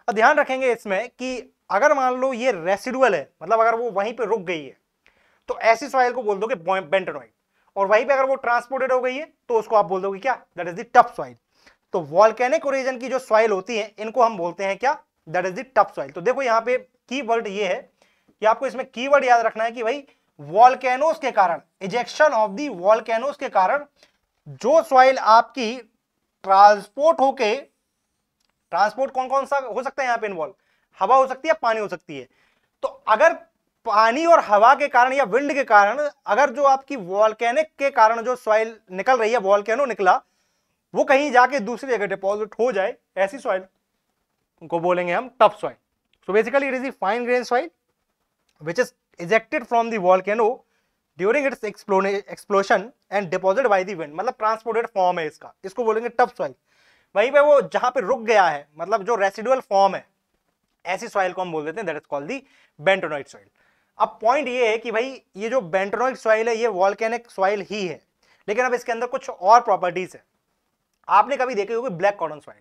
अब ध्यान रखेंगे इसमें कि अगर मान लो ये रेसिडुअल है मतलब अगर वो वहीं पर रुक गई है तो ऐसी सॉइल को बोल दो कि बेंटोनाइट और वहीं पे अगर वो ट्रांसपोर्टेड हो गई है तो उसको आप बोल दोगे क्या दैट इज दफ सॉइल तो वॉल्केनिक ओरिजन की जो सॉइल होती है इनको हम बोलते हैं क्या दैट इज दफ सॉइल तो देखो यहाँ पे की वर्ड ये है कि आपको इसमें की वर्ड याद रखना है कि भाई वॉल्केनोज के कारण इजेक्शन ऑफ दी वॉल्केनोज के कारण जो सॉइल आपकी ट्रांसपोर्ट होके ट्रांसपोर्ट कौन कौन सा हो सकता है यहाँ पे इन्वॉल्व हवा हो सकती है पानी हो सकती है तो अगर पानी और हवा के कारण या विंड के कारण अगर जो आपकी वॉलकैनिक के कारण जो सॉइल निकल रही है वॉलकैनो निकला वो कहीं जाके दूसरी जगह डिपॉजिट हो जाए ऐसी सॉइल को बोलेंगे हम tuff soil so basically it is fine grain soil which is ejected from the volcano during its explosion and deposit by the wind मतलब ट्रांसपोर्टेड फॉर्म है इसका इसको बोलेंगे टफ सॉइल वहीं पर वो जहां पर रुक गया है मतलब जो रेसिडुअल फॉर्म है ऐसी सॉइल को हम बोल देते हैं that is called the bentonite soil अब पॉइंट ये है कि भाई ये जो बेंट्रोनिक सॉइल है ये वॉल्केनिक सॉइल ही है लेकिन अब इसके अंदर कुछ और प्रॉपर्टीज है आपने कभी देखी होगी ब्लैक कॉटन सॉइल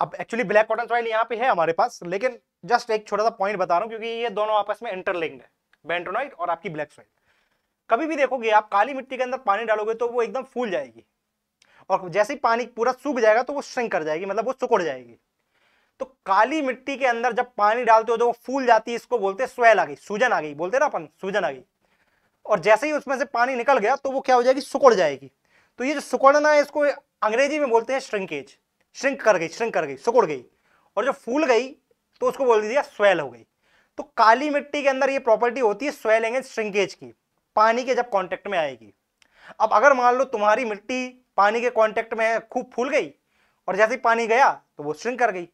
अब एक्चुअली ब्लैक कॉटन सॉइल यहाँ पे है हमारे पास लेकिन जस्ट एक छोटा सा पॉइंट बता रहा हूँ क्योंकि ये दोनों आपस में इंटरलिंक्ड है बेंटोनाइट और आपकी ब्लैक सॉइल कभी भी देखोगे आप काली मिट्टी के अंदर पानी डालोगे तो वो एकदम फूल जाएगी और जैसे ही पानी पूरा सूख जाएगा तो वो श्रिंक कर जाएगी मतलब वो सुकुड़ जाएगी तो काली मिट्टी के अंदर जब पानी डालते हो तो वो फूल जाती है इसको बोलते हैं स्वेल आ गई सूजन आ गई बोलते ना अपन सूजन आ गई और जैसे ही उसमें से पानी निकल गया तो वो क्या हो जाएगी सुकड़ जाएगी तो ये जो सुकड़ना है इसको अंग्रेजी में बोलते हैं श्रिंकेज श्रिंक कर गई श्रिंक कर गई सुकुड़ गई और जो फूल गई तो उसको बोल दिया स्वेल हो गई तो काली मिट्टी के अंदर ये प्रॉपर्टी होती है स्वेलिंग एंड श्रिंकेज की पानी के जब कांटेक्ट में आएगी अब अगर मान लो तुम्हारी मिट्टी पानी के कांटेक्ट में खूब फूल गई और जैसे ही पानी गया तो वो श्रिंक कर गई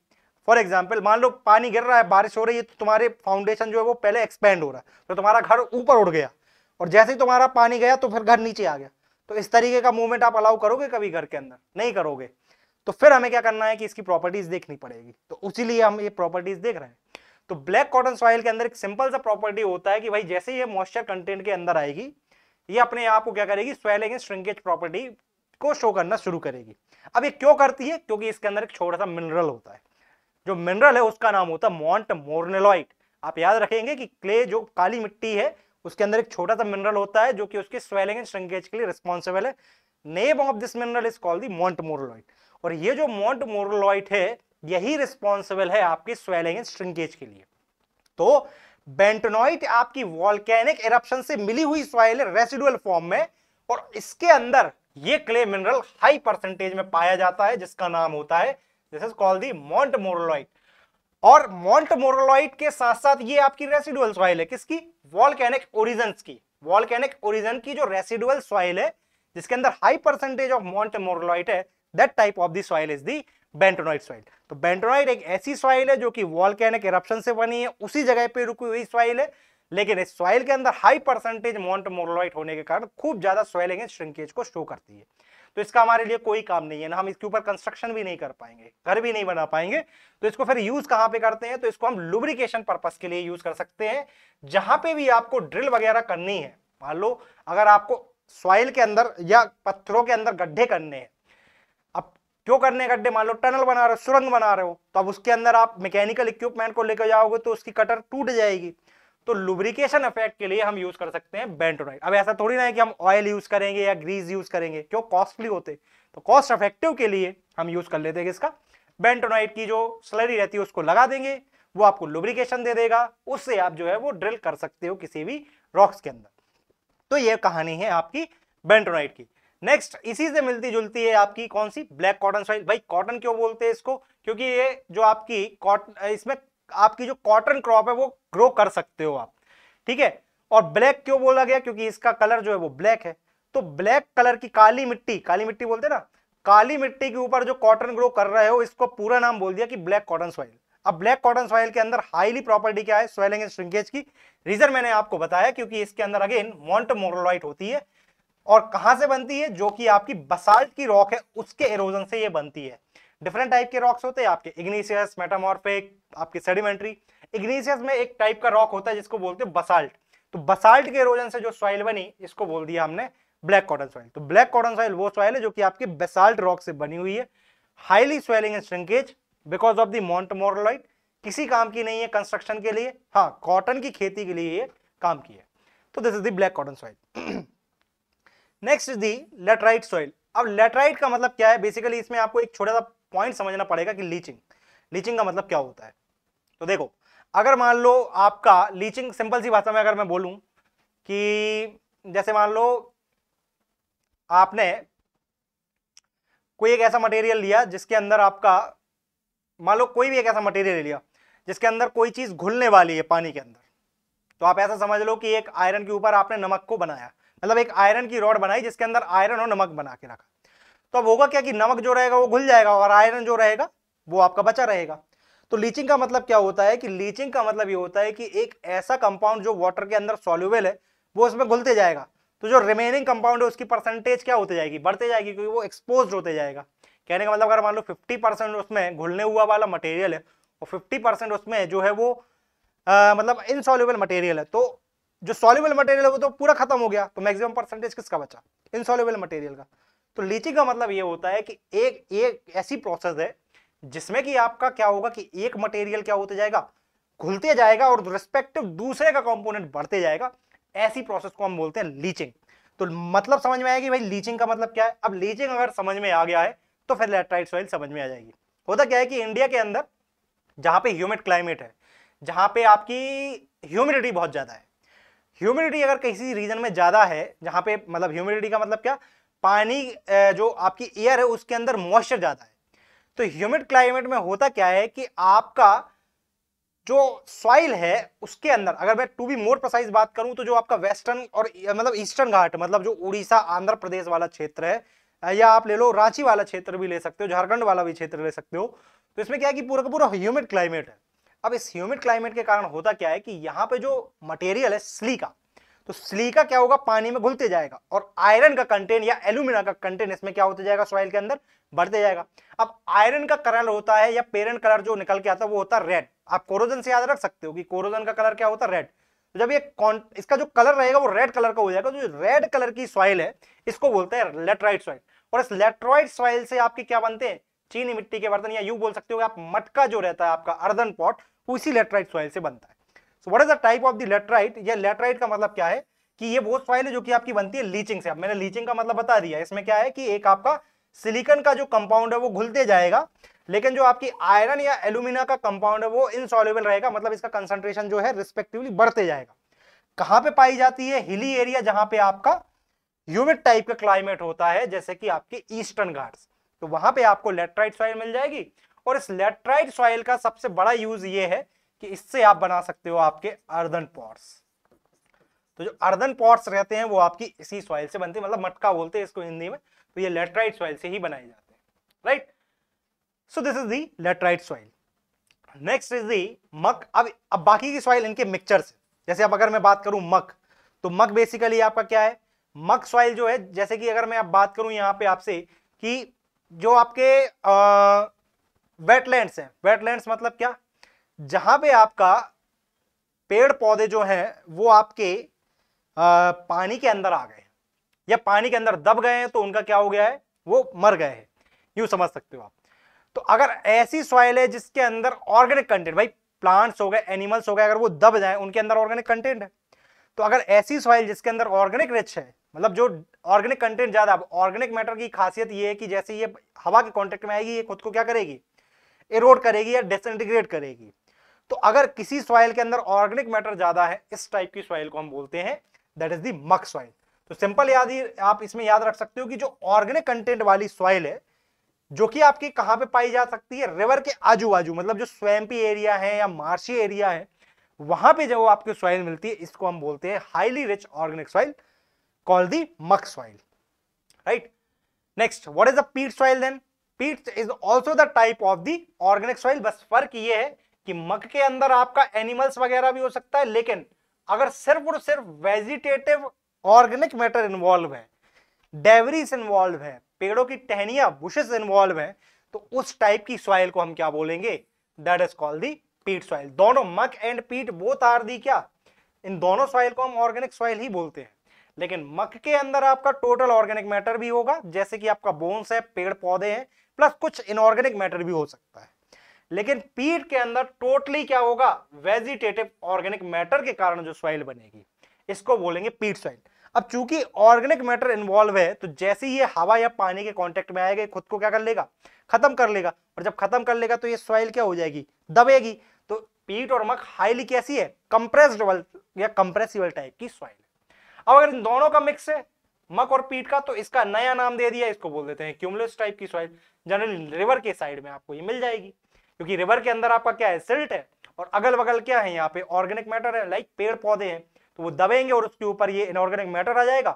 फॉर एग्जाम्पल मान लो पानी गिर रहा है बारिश हो रही है तो तुम्हारे फाउंडेशन जो है वो पहले एक्सपेंड हो रहा है तो तुम्हारा घर ऊपर उड़ गया और जैसे ही तुम्हारा पानी गया तो फिर घर नीचे आ गया तो इस तरीके का मूवमेंट आप अलाउ करोगे कभी घर के अंदर नहीं करोगे तो फिर हमें क्या करना है कि इसकी प्रॉपर्टीज देखनी पड़ेगी तो उसी हम ये प्रॉपर्टीज देख रहे हैं तो ब्लैक कॉटन सॉइल के अंदर एक सिंपल सा प्रॉपर्टी होता है कि भाई जैसे ये मॉइस्चर कंटेंट के अंदर आएगी ये अपने आप को क्या करेगी स्वेलिंग एंड श्रिंकेज प्रॉपर्टी को शो करना शुरू करेगी अब ये क्यों करती है क्योंकि इसके अंदर एक छोटा सा मिनरल होता है जो मिनरल है उसका नाम होता है मॉन्ट मोर्नेलॉइट आप याद रखेंगे कि क्ले जो काली मिट्टी है उसके अंदर एक छोटा सा मिनरल होता है जो कि उसके स्वेलिंग एंड श्रिंकेज के लिए रिस्पॉन्सिबल है name of this mineral is called the montmorillonite और ये जो मॉन्ट मोरलॉइट है यही रिस्पॉन्सिबल है आपके स्वेलिंग एंड श्रिंकेज के लिए तो बेंटनॉइट आपकी वॉल्केनिक इरप्शन से मिली हुई सॉइल है रेसिडुअल फॉर्म में और इसके अंदर ये क्ले मिनरल हाई परसेंटेज में पाया जाता है जिसका नाम होता है this is called the mont montmorillonite और मॉन्ट मॉन्टमोरोलॉइट के साथ साथ ये आपकी रेसिडुअल सॉइल है किसकी वॉलकैनिक ओरिजन की वॉलकैनिक ओरिजन की जो रेसिडुअल सॉइल है जिसके अंदर high percentage of mont montmorillonite है that type of the soil is the bentonite soil तो बेंटोनॉइड एक ऐसी सॉइल है जो कि वॉलकैनिक इरप्शन से बनी है उसी जगह पे रुकी हुई सॉइल है लेकिन इस सॉइल के अंदर हाई परसेंटेज मॉन्ट मॉन्टमोरोलॉइट होने के कारण खूब ज्यादा सॉइल एगेंस्ट श्रिंकेज को शो करती है तो इसका हमारे लिए कोई काम नहीं है ना हम इसके ऊपर कंस्ट्रक्शन भी नहीं कर पाएंगे घर भी नहीं बना पाएंगे तो इसको फिर यूज कहाँ पे करते हैं तो इसको हम लुब्रिकेशन पर्पज के लिए यूज कर सकते हैं जहां पे भी आपको ड्रिल वगैरह करनी है मान लो अगर आपको सॉइल के अंदर या पत्थरों के अंदर गड्ढे करने हैं अब क्यों करने गड्ढे मान लो टनल बना रहे हो सुरंग बना रहे हो तो अब उसके अंदर आप मैकेनिकल इक्विपमेंट को लेकर जाओगे तो उसकी कटर टूट जाएगी तो लुब्रिकेशन इफेक्ट के लिए हम यूज कर सकते हैं बेंटोनाइट अब ऐसा थोड़ी ना है कि हम ऑयल यूज करेंगे या ग्रीस यूज करेंगे क्यों कॉस्टली होते तो कॉस्ट इफेक्टिव के लिए हम यूज कर लेते हैं इसका बेंटोनाइट की जो स्लरी रहती है उसको लगा देंगे वो आपको लुब्रिकेशन दे देगा उससे आप जो है वो ड्रिल कर सकते हो किसी भी रॉक्स के अंदर तो ये कहानी है आपकी बेंटोनाइट की नेक्स्ट इसी से मिलती जुलती है आपकी कौन सी ब्लैक कॉटन सॉइल भाई कॉटन क्यों बोलते हैं इसको क्योंकि ये जो आपकी कॉटन इसमें आपकी जो कॉटन क्रॉप है वो ग्रो कर सकते हो आप ठीक है और ब्लैक क्यों बोला गया क्योंकि इसका कलर जो है वो ब्लैक है तो ब्लैक कलर की काली मिट्टी काली मिट्टी बोलते ना काली मिट्टी के ऊपर जो कॉटन ग्रो कर रहे हो इसको पूरा नाम बोल दिया कि ब्लैक कॉटन सॉइल अब ब्लैक कॉटन सॉइल के अंदर हाईली प्रॉपर्टी क्या है स्वेलिंग एंड श्रिंकेज की रीजन मैंने आपको बताया क्योंकि इसके अंदर अगेन मॉन्टमोरोलाइट होती है और कहां से बनती है जो कि आपकी बसाल्ट की रॉक है उसके एरोजन से ये बनती है डिफरेंट टाइप के रॉक्स होते हैं आपके इग्नीशियस मेटामॉर्फिक आपके सेडिमेंट्री इग्नीशियस में एक टाइप का रॉक होता है जिसको बोलते हैं बसाल्ट तो बसाल्ट के एरोजन से जो सॉइल बनी इसको बोल दिया हमने ब्लैक कॉटन सॉइल तो ब्लैक कॉटन सॉइल वो सॉइल है जो कि आपकी बेसाल्ट रॉक से बनी हुई है highly swelling and shrinkage because of the montmorillonite किसी काम की नहीं है कंस्ट्रक्शन के लिए हाँ कॉटन की खेती के लिए ये काम की है तो this is the black cotton soil next is the laterite soil अब लेटराइट का मतलब क्या है बेसिकली इसमें आपको एक छोटा सा पॉइंट समझना पड़ेगा कि लीचिंग लीचिंग का मतलब क्या होता है तो देखो अगर मान लो आपका लीचिंग सिंपल सी भाषा में अगर मैं बोलूं कि जैसे मान लो आपने कोई एक ऐसा मटेरियल लिया जिसके अंदर आपका मान लो कोई भी एक ऐसा मटेरियल लिया जिसके अंदर कोई चीज़ घुलने वाली है पानी के अंदर तो आप ऐसा समझ लो कि एक आयरन के ऊपर आपने नमक को बनाया मतलब एक आयरन की रॉड बनाई जिसके अंदर आयरन और नमक बना के रखा तो अब होगा क्या कि नमक जो रहेगा वो घुल जाएगा और आयरन जो रहेगा वो आपका बचा रहेगा तो लीचिंग का मतलब क्या होता है कि लीचिंग का मतलब ये होता है कि एक ऐसा कंपाउंड जो वाटर के अंदर सॉल्यूबल है वो उसमें घुलते जाएगा तो जो रिमेनिंग कंपाउंड है उसकी परसेंटेज क्या होती जाएगी बढ़ते जाएगी क्योंकि वो एक्सपोज होते जाएगा कहने का मतलब अगर मान लो फिफ्टी परसेंट उसमें घुलने हुआ वाला मटेरियल है और फिफ्टी परसेंट उसमें जो है वो आ, मतलब इनसॉल्यूबल मटेरियल है तो जो सॉल्यूबल मटेरियल है वो तो पूरा खत्म हो गया तो मैक्सिमम परसेंटेज किसका बचा इनसॉल्यूबल मटेरियल का तो लीची का मतलब ये होता है कि एक एक ऐसी प्रोसेस है जिसमें कि आपका क्या होगा कि एक मटेरियल क्या होते जाएगा घुलते जाएगा और रिस्पेक्टिव दूसरे का कंपोनेंट बढ़ते जाएगा ऐसी प्रोसेस को हम बोलते हैं लीचिंग तो मतलब समझ में आया कि भाई लीचिंग का मतलब क्या है अब लीचिंग अगर समझ में आ गया है तो फिर लेट्राइट सॉइल समझ में आ जाएगी होता क्या है कि इंडिया के अंदर जहां पे ह्यूमिड क्लाइमेट है जहां पे आपकी ह्यूमिडिटी बहुत ज़्यादा है ह्यूमिडिटी अगर किसी रीजन में ज़्यादा है जहां पे मतलब ह्यूमिडिटी का मतलब क्या पानी जो आपकी एयर है उसके अंदर मॉइस्चर जाता है तो ह्यूमिड क्लाइमेट में होता क्या है कि आपका जो सॉइल है उसके अंदर अगर मैं टू बी मोर प्रसाइज बात करूं तो जो आपका वेस्टर्न और मतलब ईस्टर्न घाट मतलब जो उड़ीसा आंध्र प्रदेश वाला क्षेत्र है या आप ले लो रांची वाला क्षेत्र भी ले सकते हो झारखंड वाला भी क्षेत्र ले सकते हो तो इसमें क्या है कि पूरा का पूरा ह्यूमिड क्लाइमेट है अब इस ह्यूमिड क्लाइमेट के कारण होता क्या है कि यहाँ पे जो मटेरियल है स्ली का तो सिलिका क्या होगा पानी में घुलते जाएगा और आयरन का कंटेंट या एल्यूमिना का कंटेंट इसमें क्या होता जाएगा सॉइल के अंदर बढ़ते जाएगा अब आयरन का कलर होता है या पेरेंट कलर जो निकल के आता है वो होता है रेड आप कोरोजन से याद रख सकते हो कि कोरोजन का कलर क्या होता है रेड तो जब ये इसका जो कलर रहेगा वो रेड कलर का हो जाएगा तो जो रेड कलर की सॉइल है इसको बोलते हैं लेटराइट सॉइल और इस लेटराइट सॉइल से आपके क्या बनते हैं चीनी मिट्टी के बर्तन या यू बोल सकते हो आप मटका जो रहता है आपका अर्दन पॉट उसी लेटराइट सॉइल से बनता है so what is the type of the laterite या लेटराइट का मतलब क्या है कि ये वो सॉइल है जो कि आपकी बनती है लीचिंग से अब मैंने लीचिंग का मतलब बता दिया इसमें क्या है कि एक आपका सिलिकन का जो कंपाउंड है वो घुलते जाएगा लेकिन जो आपकी आयरन या एलुमिना का कंपाउंड है वो इनसॉल्युबल रहेगा मतलब इसका कंसंट्रेशन जो है रिस्पेक्टिवली बढ़ते जाएगा कहां पे पाई जाती है हिली एरिया जहां पे आपका ह्यूमिड टाइप का क्लाइमेट होता है जैसे कि आपके ईस्टर्न घाट्स तो वहां पे आपको लेटराइट सॉइल मिल जाएगी और इस लेटराइट सॉइल का सबसे बड़ा यूज ये है कि इससे आप बना सकते हो आपके अर्दन पॉट्स तो जो अर्दन पॉट्स रहते हैं वो आपकी इसी सॉइल से बनते हैं मतलब मटका बोलते हैं इसको हिंदी में तो ये लेटराइट सॉइल से ही बनाए जाते हैं right so this is the laterite soil next is the muck अब अब बाकी की सॉइल इनके मिक्सचर से जैसे अब अगर मैं बात करूं मक तो मक बेसिकली आपका क्या है मक सॉइल जो है जैसे कि अगर मैं अब बात करूं यहां पे आपसे कि जो आपके वेटलैंड्स हैं वेटलैंड्स मतलब क्या जहां पे आपका पेड़ पौधे जो हैं वो आपके आ, पानी के अंदर आ गए या पानी के अंदर दब गए हैं तो उनका क्या हो गया है वो मर गए हैं यूं समझ सकते हो आप तो अगर ऐसी सॉइल है जिसके अंदर ऑर्गेनिक कंटेंट भाई प्लांट्स हो गए एनिमल्स हो गए अगर वो दब जाए उनके अंदर ऑर्गेनिक कंटेंट है तो अगर ऐसी सॉइल जिसके अंदर ऑर्गेनिक रिच है मतलब जो ऑर्गेनिक कंटेंट ज़्यादा ऑर्गेनिक मैटर की खासियत ये है कि जैसे ये हवा के कॉन्टेक्ट में आएगी ये खुद को क्या करेगी एरोड करेगी या डिसइंटीग्रेट करेगी तो अगर किसी सॉइल के अंदर ऑर्गेनिक मैटर ज्यादा है इस टाइप की सॉइल को हम बोलते हैं that is the muck soil तो सिंपल याद ही आप इसमें याद रख सकते हो कि जो ऑर्गेनिक कंटेंट वाली सॉइल है जो कि आपकी कहां पे पाई जा सकती है रिवर के आजू बाजू मतलब जो स्वैम्पी एरिया है या मार्शी एरिया है वहां पे जो आपको सॉइल मिलती है इसको हम बोलते हैं highly rich organic soil call the muck soil right next what is the peat soil then peat is also the type of the organic soil बस फर्क ये है कि मग के अंदर आपका एनिमल्स वगैरह भी हो सकता है लेकिन अगर सिर्फ और सिर्फ वेजिटेटिव ऑर्गेनिक मैटर इन्वॉल्व है डेवरीज इन्वॉल्व है पेड़ों की टहनिया बुशेस इन्वॉल्व है तो उस टाइप की सॉइल को हम क्या बोलेंगे दैट इज कॉल्ड दी पीट सॉइल दोनों मक एंड पीट बोथ आर दी क्या इन दोनों सॉइल को हम ऑर्गेनिक सॉइल ही बोलते हैं लेकिन मक के अंदर आपका टोटल ऑर्गेनिक मैटर भी होगा जैसे कि आपका बोन्स है पेड़ पौधे हैं प्लस कुछ इनऑर्गेनिक मैटर भी हो सकता है लेकिन पीट के अंदर टोटली क्या होगा वेजिटेटिव ऑर्गेनिक मैटर के कारण जो सॉइल बनेगी इसको बोलेंगे पीट सॉइल अब चूंकि ऑर्गेनिक मैटर इन्वॉल्व है तो जैसे ही ये हवा या पानी के कांटेक्ट में आएगा खुद को क्या कर लेगा खत्म कर लेगा और जब खत्म कर लेगा तो ये सॉइल क्या हो जाएगी दबेगी तो पीट और मक हाईली कैसी है कंप्रेसडबल या कंप्रेसिबल टाइप की सॉइल अब अगर इन दोनों का मिक्स है मक और पीट का तो इसका नया नाम दे दिया इसको बोल देते हैं क्यूमलेस टाइप की सॉइल जनरली रिवर के साइड में आपको ये मिल जाएगी क्योंकि रिवर के अंदर आपका क्या है सिल्ट है और अगल बगल क्या है यहाँ पे ऑर्गेनिक मैटर है लाइक पेड़ पौधे हैं तो वो दबेंगे और उसके ऊपर ये इनऑर्गेनिक मैटर आ जाएगा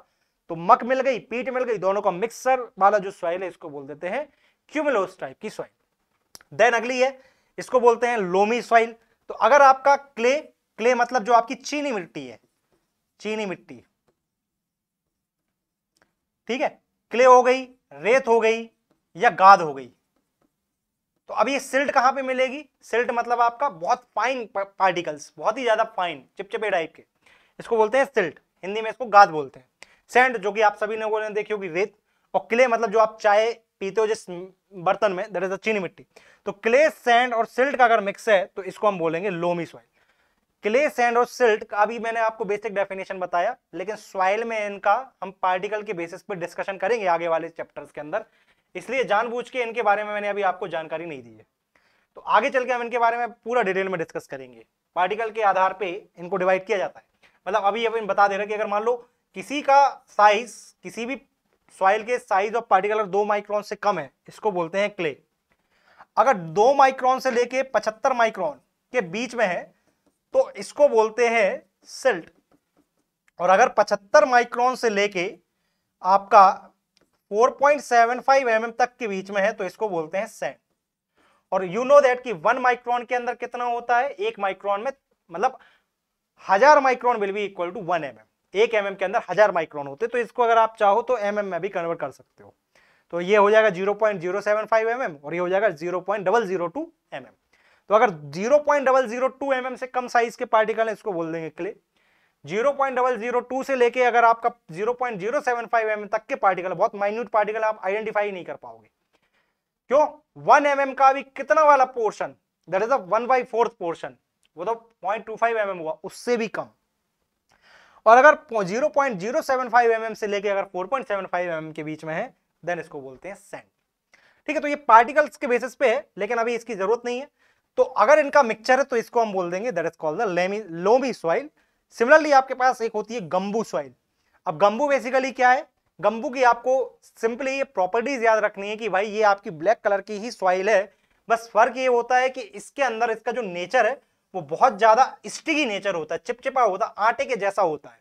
तो मक मिल गई पीट मिल गई दोनों का मिक्सर वाला जो सॉइल है इसको बोल देते हैं क्यूमिलोस टाइप की सॉइल देन अगली है इसको बोलते हैं लोमी सॉइल तो अगर आपका क्ले क्ले मतलब जो आपकी चीनी मिट्टी है चीनी मिट्टी ठीक है क्ले हो गई रेत हो गई या गाद हो गई तो अब ये सिल्ट कहाँ पे मिलेगी सिल्ट मतलब आपका बहुत फाइन पार्टिकल्स बहुत ही ज़्यादा फाइन चिपचिपे टाइप के इसको बोलते हैं सिल्ट हिंदी में इसको गाद बोलते हैं सेंड जो कि आप सभी लोगों ने देखी होगी रेत और क्ले मतलब जो आप चाय पीते हो जिस बर्तन में दर इज अ चीनी मिट्टी तो क्ले सैंड और सिल्ट का अगर मिक्स है तो इसको हम बोलेंगे लोमी सॉइल क्ले सैंड और सिल्ट का अभी मैंने आपको बेसिक डेफिनेशन बताया लेकिन सॉइल में इनका हम पार्टिकल के बेसिस पर डिस्कशन करेंगे आगे वाले चैप्टर्स के अंदर इसलिए जानबूझ के इनके बारे में मैंने अभी आपको जानकारी नहीं दी है तो आगे चल के हम इनके बारे में पूरा डिटेल में डिस्कस करेंगे पार्टिकल के आधार पे इनको डिवाइड किया जाता है मतलब अभी अब इन बता दे रहे कि अगर मान लो किसी का साइज किसी भी सॉइल के साइज ऑफ पार्टिकल दो माइक्रोन से कम है इसको बोलते हैं क्ले अगर दो माइक्रोन से लेके पचहत्तर माइक्रोन के बीच में है तो इसको बोलते हैं सिल्ट और अगर पचहत्तर माइक्रोन से लेके आपका 4.75 mm तक के बीच में है तो इसको बोलते हैं सैंड और यू नो दैट कि वन माइक्रोन के अंदर कितना होता है एक माइक्रोन में मतलब हजार micron will be equal to one M एक एम के अंदर हजार माइक्रोन होते तो इसको अगर आप चाहो तो एम mm में भी कन्वर्ट कर सकते हो तो ये हो जाएगा 0.075 पॉइंट mm और ये हो जाएगा 0.002 पॉइंट mm तो अगर 0.002 पॉइंट mm से कम साइज के पार्टिकल है इसको बोल देंगे क्ले 0.002 से लेके अगर आपका 0.075 पॉइंट mm तक के पार्टिकल बहुत माइन्यूट पार्टिकल आप आइडेंटिफाई नहीं कर पाओगे क्यों 1 एम mm का भी कितना वाला portion that is one by fourth portion वो तो पॉइंट टू फाइव एम हुआ उससे भी कम और अगर 0.075 पॉइंट mm से लेके अगर 4.75 पॉइंट mm के बीच में है देन इसको बोलते हैं सेंट ठीक है तो ये पार्टिकल्स के बेसिस पे है लेकिन अभी इसकी जरूरत नहीं है तो अगर इनका मिक्सचर है तो इसको हम बोल देंगे that is called the loamy loamy soil similarly आपके पास एक होती है गंबू सॉइल अब गंबू बेसिकली क्या है गंबू की आपको सिंपली ये प्रॉपर्टीज याद रखनी है कि भाई ये आपकी ब्लैक कलर की ही सॉइल है बस फर्क ये होता है कि इसके अंदर इसका जो नेचर है वो बहुत ज्यादा स्टिकी नेचर होता है चिपचिपा होता है आटे के जैसा होता है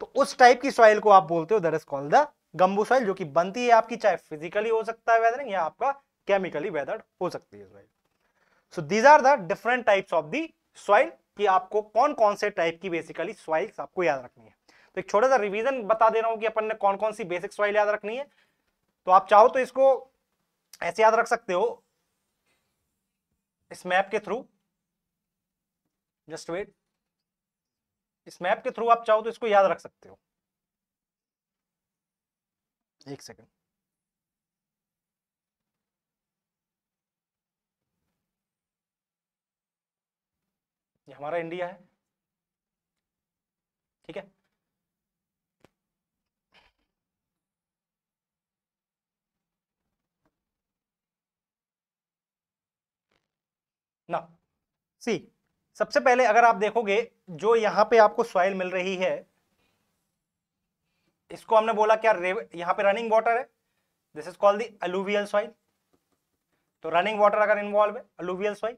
तो उस टाइप की सॉइल को आप बोलते हो there is called the gumbo soil जो कि बनती है आपकी चाहे फिजिकली हो सकता है वेदरिंग या आपका केमिकली वेदर हो सकती है soil so these are the different types of the soil कि आपको कौन कौन से टाइप की बेसिकली सॉइल्स आपको याद रखनी है तो एक छोटा सा रिवीजन बता दे रहा हूँ कि अपन ने कौन कौन सी बेसिक सॉइल याद रखनी है तो आप चाहो तो इसको ऐसे याद रख सकते हो इस मैप के थ्रू जस्ट वेट इस मैप के थ्रू आप चाहो तो इसको याद रख सकते हो एक सेकेंड ये हमारा इंडिया है ठीक है ना सी सबसे पहले अगर आप देखोगे जो यहां पे आपको सॉइल मिल रही है इसको हमने बोला क्या रेव यहां पे रनिंग वाटर है this is called the alluvial soil तो रनिंग वाटर अगर इन्वॉल्व है अलूवियल सॉइल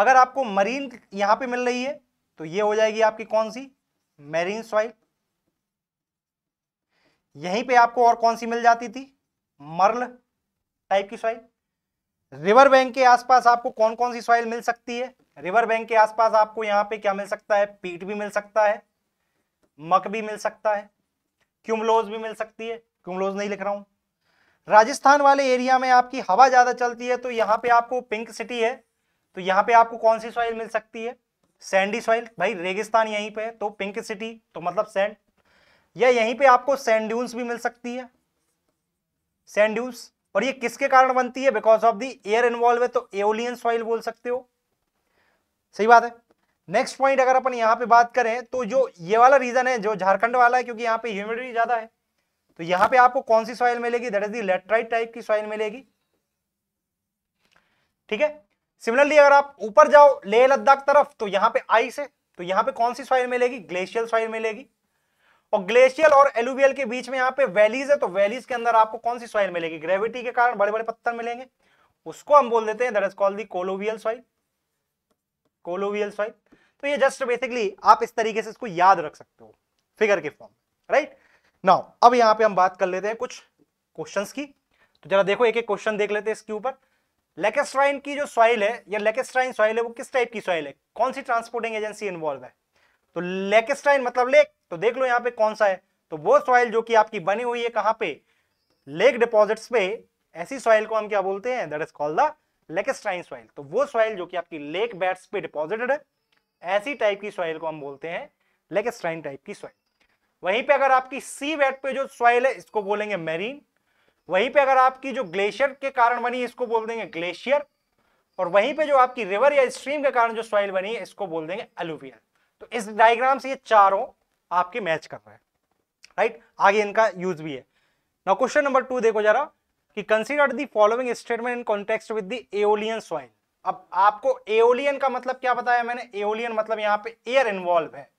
अगर आपको मरीन यहां पे मिल रही है तो ये हो जाएगी आपकी कौन सी मैरीन सॉइल यहीं पे आपको और कौन सी मिल जाती थी मरल टाइप की सॉइल रिवर बैंक के आसपास आपको कौन कौन सी सॉइल मिल सकती है रिवर बैंक के आसपास आपको यहाँ पे क्या मिल सकता है पीट भी मिल सकता है मक भी मिल सकता है क्यूमलोज भी मिल सकती है क्यूमलोज नहीं लिख रहा हूं राजस्थान वाले एरिया में आपकी हवा ज़्यादा चलती है तो यहां पे आपको पिंक सिटी है तो यहाँ पे आपको कौन सी सॉइल मिल सकती है सैंडी सॉइल भाई रेगिस्तान यहीं पे है तो पिंक सिटी तो मतलब सैंड या यहीं पे आपको सैंड्यून्स भी मिल सकती है सैंड और ये किसके कारण बनती है because of the air involve है तो एओलियन सॉइल बोल सकते हो सही बात है नेक्स्ट पॉइंट अगर अपन यहाँ पे बात करें तो जो ये वाला रीजन है जो झारखंड वाला है क्योंकि यहाँ पे ह्यूमिडिटी ज्यादा है तो यहाँ पे आपको कौन सी सॉइल मिलेगी that is the laterite type की सॉइल मिलेगी ठीक है सिमिलरली अगर आप ऊपर जाओ ले लद्दाख तरफ तो यहाँ पे आइस है तो यहाँ पे कौन सी सॉइल मिलेगी ग्लेशियल सॉइल मिलेगी और ग्लेशियल और एलुवियल के बीच में यहाँ पे वैलीज है तो वैलीज के अंदर आपको कौन सी सॉइल मिलेगी ग्रेविटी के कारण बड़े बड़े पत्थर मिलेंगे उसको हम बोल देते हैं that is called the colluvial soil colluvial soil तो ये जस्ट बेसिकली आप इस तरीके से इसको याद रख सकते हो फिगर के फॉर्म राइट नाउ अब यहाँ पे हम बात कर लेते हैं कुछ क्वेश्चन की तो जरा देखो एक एक क्वेश्चन देख लेते हैं इसके ऊपर लेकेस्ट्राइन की जो सॉइल है या लेकेस्ट्राइन सॉइल है वो किस टाइप की सॉइल है कौन सी ट्रांसपोर्टिंग एजेंसी इन्वॉल्व है तो लेकेस्ट्राइन मतलब लेक तो देख लो यहाँ पे कौन सा है तो वो सॉइल जो कि आपकी बनी हुई है कहाँ पे लेक डिपॉजिट्स पे ऐसी सॉइल को हम क्या बोलते हैं that is called the lacustrine soil तो वो सॉइल जो कि आपकी लेक बेड्स पे डिपॉजिटेड है ऐसी टाइप की सॉइल को हम बोलते हैं लेकेस्ट्राइन टाइप की सॉइल वहीं पे अगर आपकी सी बेड पे जो सॉइल है इसको बोलेंगे मैरीन वहीं पे अगर आपकी जो ग्लेशियर के कारण बनी इसको बोल देंगे ग्लेशियर और वहीं पे जो आपकी रिवर या स्ट्रीम के कारण जो सॉइल बनी है इसको बोल देंगे अलूवियल तो इस डायग्राम से ये चारों आपके मैच कर रहे हैं राइट आगे इनका यूज भी है ना क्वेश्चन नंबर टू देखो जरा कि consider the following statement in context with the aeolian soil अब आपको एओलियन का मतलब क्या बताया मैंने एओलियन मतलब यहाँ पे एयर इन्वॉल्व है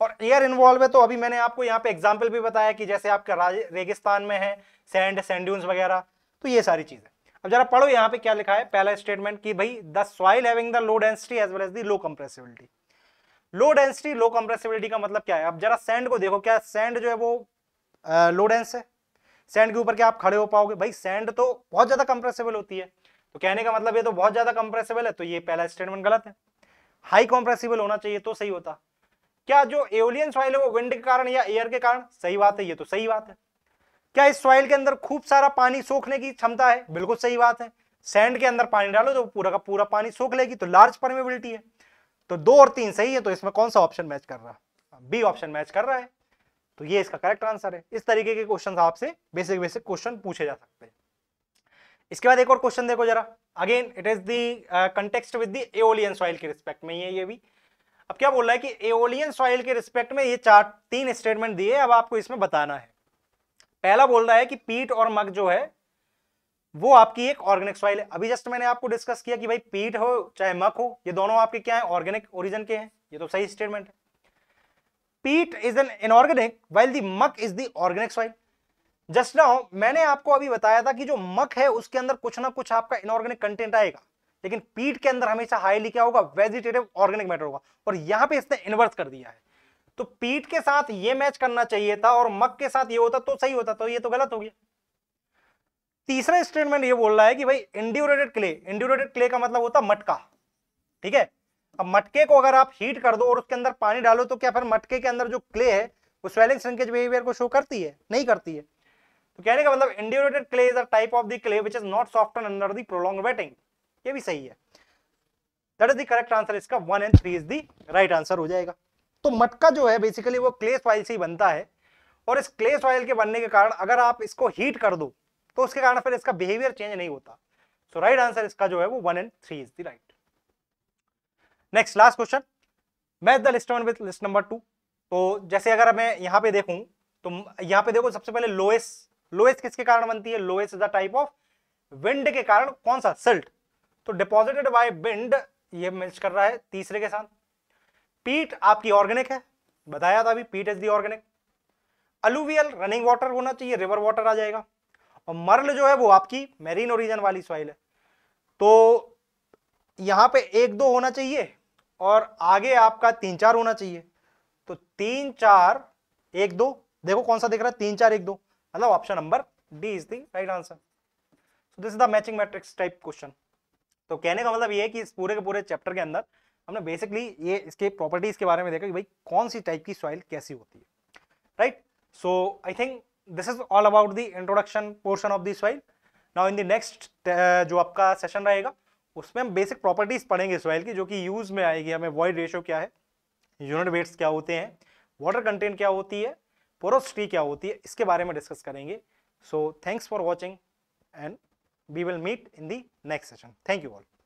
और एयर इन्वॉल्व है तो अभी मैंने आपको यहाँ पे एग्जाम्पल भी बताया कि जैसे आपका रेगिस्तान में है सैंड सेंड्यून्स वगैरह तो ये सारी चीज़ें अब जरा पढ़ो यहाँ पे क्या लिखा है पहला स्टेटमेंट कि भाई the soil having the low density as well as the low compressibility low density low compressibility का मतलब क्या है अब जरा सैंड को देखो क्या सैंड जो है वो लो uh, डेंस है सैंड के ऊपर क्या आप खड़े हो पाओगे भाई सैंड तो बहुत ज़्यादा कंप्रेसिबल होती है तो कहने का मतलब ये तो बहुत ज़्यादा कंप्रेसिबल है तो ये पहला स्टेटमेंट गलत है हाई कंप्रेसिबल होना चाहिए तो सही होता क्या जो एवलियन सॉइल है वो विंड के कारण या एयर के कारण सही बात है ये तो सही बात है क्या इस सॉइल के अंदर खूब सारा पानी सोखने की क्षमता है बिल्कुल सही बात है सैंड के अंदर पानी डालो तो पूरा का पूरा पानी सोख लेगी तो लार्ज परमेबिलिटी है तो दो और तीन सही है तो इसमें कौन सा ऑप्शन मैच कर रहा है बी ऑप्शन मैच कर रहा है तो ये इसका करेक्ट आंसर है इस तरीके के क्वेश्चन आपसे बेसिक बेसिक क्वेश्चन पूछे जा सकते हैं इसके बाद एक और क्वेश्चन देखो जरा again it is the context with the aeolian soil के रिस्पेक्ट में ये ये भी अब क्या बोल रहा है कि एओलियन सॉइल के रिस्पेक्ट में ये चार तीन स्टेटमेंट दिए अब आपको इसमें बताना है पहला बोल रहा है कि पीट और मग जो है वो आपकी एक ऑर्गेनिक सॉइल है अभी जस्ट मैंने आपको डिस्कस किया कि भाई पीट हो चाहे मक हो ये दोनों आपके क्या है ऑर्गेनिक ओरिजन के हैं ये तो सही स्टेटमेंट है peat is an inorganic while the muck is the organic soil just now मैंने आपको अभी बताया था कि जो मक है उसके अंदर कुछ ना कुछ आपका इनऑर्गेनिक कंटेंट आएगा लेकिन पीट के अंदर हमेशा हाईली क्या होगा वेजिटेटिव ऑर्गेनिक मैटर होगा और यहाँ पे इसने इन्वर्स कर दिया है तो पीट के साथ ये मैच करना चाहिए था और मक के साथ ये होता तो सही होता तो ये तो गलत हो गया तीसरा स्टेटमेंट ये बोल रहा है कि भाई इंड्यूरेटेड क्ले इंड्यूरेटेड क्ले का मतलब होता मटका ठीक है अब मटके को अगर आप हीट कर दो और उसके अंदर पानी डालो तो क्या फिर मटके के अंदर जो क्ले है वो स्वेलिंग श्रिंकेज बिहेवियर को शो करती है नहीं करती है तो कहने का मतलब indurated clay is a type of the clay which is not soften under the prolong wetting ये भी सही है that is the correct answer इसका one and three is the right answer हो जाएगा तो मटका जो है बेसिकली वो क्ले सॉइल से ही बनता है और इस क्ले सॉइल के बनने के कारण अगर आप इसको हीट कर दो तो उसके कारण फिर इसका बिहेवियर चेंज नहीं होता सो राइट आंसर इसका जो है वो one and three is the right next last question match the list one with list number two तो जैसे अगर मैं यहां पे देखूं तो यहां पे देखो सबसे पहले लोएस लोएस किसके कारण बनती है loess is the type of wind के कारण कौन सा सिल्ट तो डिपॉजिटेड बाय बिंड ये मिर्च कर रहा है तीसरे के साथ पीट आपकी ऑर्गेनिक है बताया था अभी peat is the organic alluvial running water होना चाहिए रिवर वाटर आ जाएगा और मरल जो है वो आपकी मेरीन ओरिजन वाली सॉइल है तो यहाँ पे एक दो होना चाहिए और आगे आपका तीन चार होना चाहिए तो तीन चार एक दो देखो कौन सा दिख रहा है तीन चार एक दो मतलब option number D is the right answer so this is the matching matrix type question तो कहने का मतलब ये है कि इस पूरे के पूरे चैप्टर के अंदर हमने बेसिकली ये इसके प्रॉपर्टीज के बारे में देखा कि भाई कौन सी टाइप की सॉइल कैसी होती है right so I think this is all about the introduction portion of the soil now in the next जो आपका सेशन रहेगा उसमें हम बेसिक प्रॉपर्टीज पढ़ेंगे सॉइल की जो कि यूज में आएगी हमें वॉइड रेशियो क्या है यूनिट वेट्स क्या होते हैं वाटर कंटेंट क्या होती है पोरोसिटी क्या होती है इसके बारे में डिस्कस करेंगे so thanks for watching and we will meet in the next session. Thank you all.